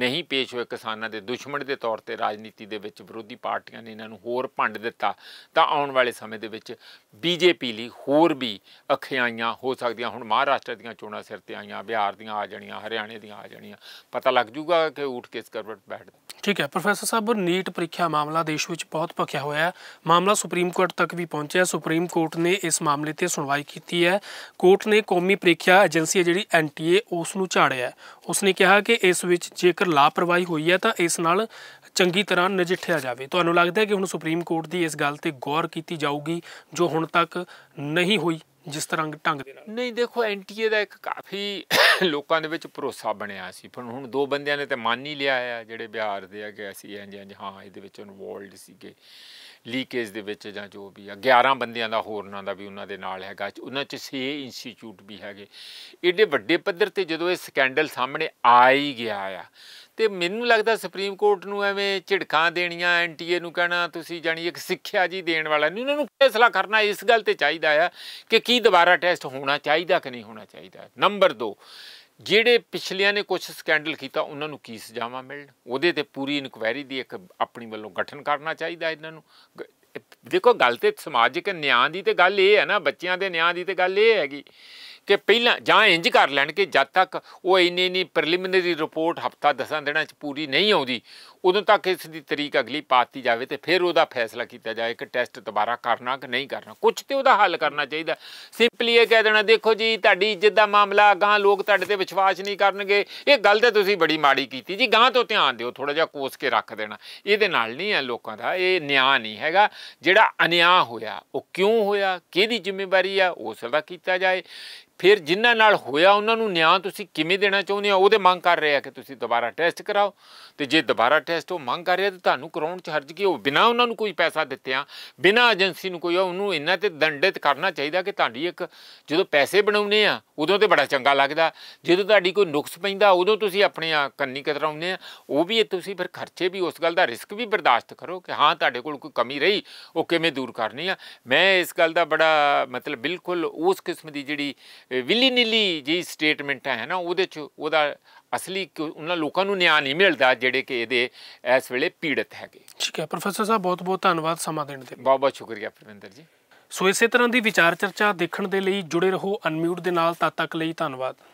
Speaker 2: ਨਹੀਂ ਪੇਸ਼ ਹੋਏ ਕਿਸਾਨਾਂ ਦੇ ਦੁਸ਼ਮਣ ਦੇ ਤੌਰ ਤੇ ਰਾਜਨੀਤੀ ਦੇ ਵਿੱਚ ਵਿਰੋਧੀ ਪਾਰਟੀਆਂ ਨੇ ਇਹਨਾਂ ਨੂੰ ਹੋਰ ਭੰਡ ਦਿੱਤਾ ਤਾਂ ਆਉਣ ਵਾਲੇ ਸਮੇਂ ਦੇ ਵਿੱਚ ਬੀਜੇਪੀ ਲਈ ਹੋਰ ਵੀ ਅਖਿਆਈਆਂ ਹੋ ਸਕਦੀਆਂ ਹੁਣ ਮਹਾਰਾਸ਼ਟਰ ਦੀਆਂ ਚੋਣਾਂ ਸਿਰ ਤੇ ਆਈਆਂ ਬਿਹਾਰ ਦੀਆਂ ਆ ਜਾਣੀਆਂ ਹਰਿਆਣੇ ਦੀਆਂ ਆ ਜਾਣੀਆਂ ਪਤਾ ਲੱਗ ਜੂਗਾ ਕਿ ਊਠ ਕਿਸ ਕਰਵਟ ਬੈਠ
Speaker 1: ਠੀਕ ਹੈ ਪ੍ਰੋਫੈਸਰ ਸਾਹਿਬ ਨੀਟ ਪ੍ਰੀਖਿਆ ਮਾਮਲਾ ਦੇਸ਼ ਵਿੱਚ ਬਹੁਤ ਭਖਿਆ ਹੋਇਆ ਹੈ ਮਾਮਲਾ ਸੁਪਰੀਮ ਕੋਰਟ ਤੱਕ ਵੀ ਪਹੁੰਚਿਆ ਸੁਪਰੀਮ ਕੋਰਟ ਨੇ ਇਸ ਮਾਮਲੇ ਤੇ ਸੁਣਵਾਈ ਕੀਤੀ ਹੈ ਕੋਰਟ ਨੇ ਕੌਮੀ ਪ੍ਰੀਖਿਆ ਏਜੰਸੀ ਹੈ ਜਿਹੜੀ ਐਨਟੀਏ ਉਸ ਨੂੰ ਝਾੜਿਆ ਉਸ ਨੇ ਕਿਹਾ ਕਿ ਇਸ ਵਿੱਚ ਜੇਕਰ ਲਾਪਰਵਾਹੀ ਹੋਈ ਹੈ ਤਾਂ ਇਸ ਨਾਲ ਚੰਗੀ ਤਰ੍ਹਾਂ ਨਜਿੱਠਿਆ ਜਾਵੇ ਤੁਹਾਨੂੰ ਲੱਗਦਾ ਹੈ ਕਿ ਹੁਣ ਸੁਪਰੀਮ ਕੋਰਟ ਦੀ ਇਸ ਗੱਲ ਤੇ ਗੌਰ ਕੀਤੀ ਜਾਊਗੀ ਜੋ ਹੁਣ ਤੱਕ ਨਹੀਂ ਹੋਈ ਜਿਸ ਤਰ੍ਹਾਂ ਢੰਗ ਦੇ ਨਾਲ
Speaker 2: ਨਹੀਂ ਦੇਖੋ ਐਨਟੀਏ ਦਾ ਇੱਕ ਕਾਫੀ ਲੋਕਾਂ ਦੇ ਵਿੱਚ ਭਰੋਸਾ ਬਣਿਆ ਸੀ ਪਰ ਹੁਣ ਦੋ ਬੰਦਿਆਂ ਨੇ ਤੇ ਮੰਨ ਹੀ ਲਿਆ ਆ ਜਿਹੜੇ ਬਿਹਾਰ ਦੇ ਆ ਕਿ ਅਸੀਂ ਇੰਜ ਇੰਜ ਹਾਂ ਇਹਦੇ ਵਿੱਚ ਇਨਵੋਲਡ ਸੀਗੇ ਲੀਕੇਜ ਦੇ ਵਿੱਚ ਜਾਂ ਜੋ ਵੀ ਆ 11 ਬੰਦਿਆਂ ਦਾ ਹੋਰ ਨਾਂ ਦਾ ਵੀ ਉਹਨਾਂ ਦੇ ਨਾਲ ਹੈਗਾ ਉਹਨਾਂ 'ਚ ਸੇ ਇੰਸਟੀਚਿਊਟ ਵੀ ਹੈਗੇ ਏਡੇ ਵੱਡੇ ਪੱਧਰ ਤੇ ਜਦੋਂ ਇਹ ਸਕੈਂਡਲ ਸਾਹਮਣੇ ਆ ਹੀ ਗਿਆ ਆ ਤੇ ਮੈਨੂੰ ਲੱਗਦਾ ਸੁਪਰੀਮ ਕੋਰਟ ਨੂੰ ਐਵੇਂ ਝਿੜਕਾਂ ਦੇਣੀਆਂ ਐਨਟੀਏ ਨੂੰ ਕਹਿਣਾ ਤੁਸੀਂ ਜਾਨੀ ਇੱਕ ਸਿੱਖਿਆ ਜੀ ਦੇਣ ਵਾਲਾ ਨਹੀਂ ਉਹਨਾਂ ਨੂੰ ਫੈਸਲਾ ਕਰਨਾ ਇਸ ਗੱਲ ਤੇ ਚਾਹੀਦਾ ਆ ਕਿ ਕੀ ਦੁਬਾਰਾ ਟੈਸਟ ਹੋਣਾ ਚਾਹੀਦਾ ਕਿ ਨਹੀਂ ਹੋਣਾ ਚਾਹੀਦਾ ਨੰਬਰ 2 ਜਿਹੜੇ ਪਿਛਲਿਆਂ ਨੇ ਕੁਝ ਸਕੈਂਡਲ ਕੀਤਾ ਉਹਨਾਂ ਨੂੰ ਕੀ ਸਜ਼ਾਵਾਂ ਮਿਲਣ ਉਹਦੇ ਤੇ ਪੂਰੀ ਇਨਕੁਆਇਰੀ ਦੀ ਇੱਕ ਆਪਣੀ ਵੱਲੋਂ ਗਠਨ ਕਰਨਾ ਚਾਹੀਦਾ ਇਹਨਾਂ ਨੂੰ ਦੇਖੋ ਗੱਲ ਤੇ ਸਮਾਜਿਕ ਨਿਆਂ ਦੀ ਤੇ ਗੱਲ ਇਹ ਹੈ ਨਾ ਬੱਚਿਆਂ ਦੇ ਨਿਆਂ ਦੀ ਤੇ ਗੱਲ ਇਹ ਹੈਗੀ ਕਿ ਪਹਿਲਾਂ ਜਾਂ ਇੰਜ ਕਰ ਲੈਣ ਕਿ ਜਦ ਤੱਕ ਉਹ ਇੰਨੀ ਨਹੀਂ ਪ੍ਰੀਲਿਮਿਨਰੀ ਰਿਪੋਰਟ ਹਫਤਾ ਦਸਾਂ ਦਿਨਾਂ 'ਚ ਪੂਰੀ ਨਹੀਂ ਆਉਂਦੀ ਉਦੋਂ ਤੱਕ ਇਸ ਦੀ ਤਰੀਕ ਅਗਲੀ ਪਾਤੀ ਜਾਵੇ ਤੇ ਫਿਰ ਉਹਦਾ ਫੈਸਲਾ ਕੀਤਾ ਜਾਏ ਕਿ ਟੈਸਟ ਦੁਬਾਰਾ ਕਰਨਾ ਕਿ ਨਹੀਂ ਕਰਨਾ ਕੁਝ ਤੇ ਉਹਦਾ ਹੱਲ ਕਰਨਾ ਚਾਹੀਦਾ ਸਿੰਪਲੀ ਇਹ ਕਹਿ ਦੇਣਾ ਦੇਖੋ ਜੀ ਤੁਹਾਡੀ ਇੱਜ਼ਤ ਦਾ ਮਾਮਲਾ ਗਾਂ ਲੋਕ ਤੁਹਾਡੇ ਤੇ ਵਿਸ਼ਵਾਸ ਨਹੀਂ ਕਰਨਗੇ ਇਹ ਗੱਲ ਤੇ ਤੁਸੀਂ ਬੜੀ ਮਾੜੀ ਕੀਤੀ ਜੀ ਗਾਂ ਤੋਂ ਧਿਆਨ ਦਿਓ ਥੋੜਾ ਜਿਹਾ ਕੋਸ ਕੇ ਰੱਖ ਦੇਣਾ ਇਹਦੇ ਨਾਲ ਨਹੀਂ ਹੈ ਲੋਕਾਂ ਦਾ ਇਹ ਨਿਆਂ ਨਹੀਂ ਹੈਗਾ ਜਿਹੜਾ ਅਨਿਆਂ ਹੋਇਆ ਉਹ ਕਿਉਂ ਹੋਇਆ ਕਿਹਦੀ ਜ਼ਿੰਮੇਵਾਰੀ ਆ ਉਸ ਦਾ ਕੀਤਾ ਜਾਏ ਫਿਰ ਜਿਨ੍ਹਾਂ ਨਾਲ ਹੋਇਆ ਉਹਨਾਂ ਨੂੰ ਨਿਆਂ ਤੁਸੀਂ ਕਿਵੇਂ ਦੇਣਾ ਚਾਹੁੰਦੇ ਹੋ ਉਹਦੇ ਮੰਗ ਕਰ ਰਹੇ ਆ ਕਿ ਤੁਸੀਂ ਦੁਬਾਰਾ ਟੈਸਟ ਕਰਾਓ ਤੇ ਜੇ ਦੁਬਾਰਾ ਟੈਸਟ ਉਹ ਮੰਗ ਕਰ ਰਿਹਾ ਤੇ ਤੁਹਾਨੂੰ ਕਰਾਉਣ ਚ ਹਰਜ ਕੀ ਉਹ ਬਿਨਾ ਉਹਨਾਂ ਨੂੰ ਕੋਈ ਪੈਸਾ ਦਿੱਤਿਆਂ ਬਿਨਾ ਏਜੰਸੀ ਨੂੰ ਕੋਈ ਉਹਨੂੰ ਇੰਨਾ ਤੇ ਦੰਡਿਤ ਕਰਨਾ ਚਾਹੀਦਾ ਕਿ ਤੁਹਾਡੀ ਇੱਕ ਜਦੋਂ ਪੈਸੇ ਬਣਾਉਨੇ ਆ ਉਦੋਂ ਤੇ ਬੜਾ ਚੰਗਾ ਲੱਗਦਾ ਜਦੋਂ ਤੁਹਾਡੀ ਕੋਈ ਨੁਕਸ ਪੈਂਦਾ ਉਦੋਂ ਤੁਸੀਂ ਆਪਣੇ ਆ ਕੰਨੀ ਕਤਰਾਉਨੇ ਆ ਉਹ ਵੀ ਤੁਸੀਂ ਫਿਰ ਖਰਚੇ ਵੀ ਉਸ ਗੱਲ ਦਾ ਰਿਸਕ ਵੀ ਬਰਦਾਸ਼ਤ ਕਰੋ ਕਿ ਹਾਂ ਤੁਹਾਡੇ ਕੋਲ ਕੋਈ ਕਮੀ ਰਹੀ ਉਹ ਕਿਵੇਂ ਦੂਰ ਕਰਨੀ ਆ ਮੈਂ ਇਸ ਗੱਲ ਦਾ ਬੜਾ ਮਤਲਬ ਬਿਲਕੁਲ ਉਸ ਕਿਸਮ ਦੀ ਜਿਹੜੀ ਵਿਲੀ ਨੀਲੀ ਜੀ ਸਟੇਟਮੈਂਟ ਹੈ ਨਾ ਉਹਦੇ ਚ ਉਹਦਾ ਅਸਲੀ ਉਹਨਾਂ ਲੋਕਾਂ ਨੂੰ ਨਿਆਂ ਨਹੀਂ ਮਿਲਦਾ ਜਿਹੜੇ ਕਿ ਇਹਦੇ ਇਸ ਵੇਲੇ ਪੀੜਤ ਹੈਗੇ
Speaker 1: ਠੀਕ ਹੈ ਪ੍ਰੋਫੈਸਰ ਸਾਹਿਬ ਬਹੁਤ ਬਹੁਤ ਧੰਨਵਾਦ ਸਮਾਂ ਦੇਣ ਦੇ ਬਹੁਤ ਬਹੁਤ ਸ਼ੁਕਰੀਆ ਪ੍ਰਵਿੰਦਰ ਜੀ ਸੋ ਇਸੇ ਤਰ੍ਹਾਂ ਦੀ ਵਿਚਾਰ ਚਰਚਾ ਦੇਖਣ ਦੇ ਲਈ ਜੁੜੇ ਰਹੋ ਅਨਮਿਊਟ ਦੇ ਨਾਲ ਤਦ ਤੱਕ ਲਈ ਧੰਨਵਾਦ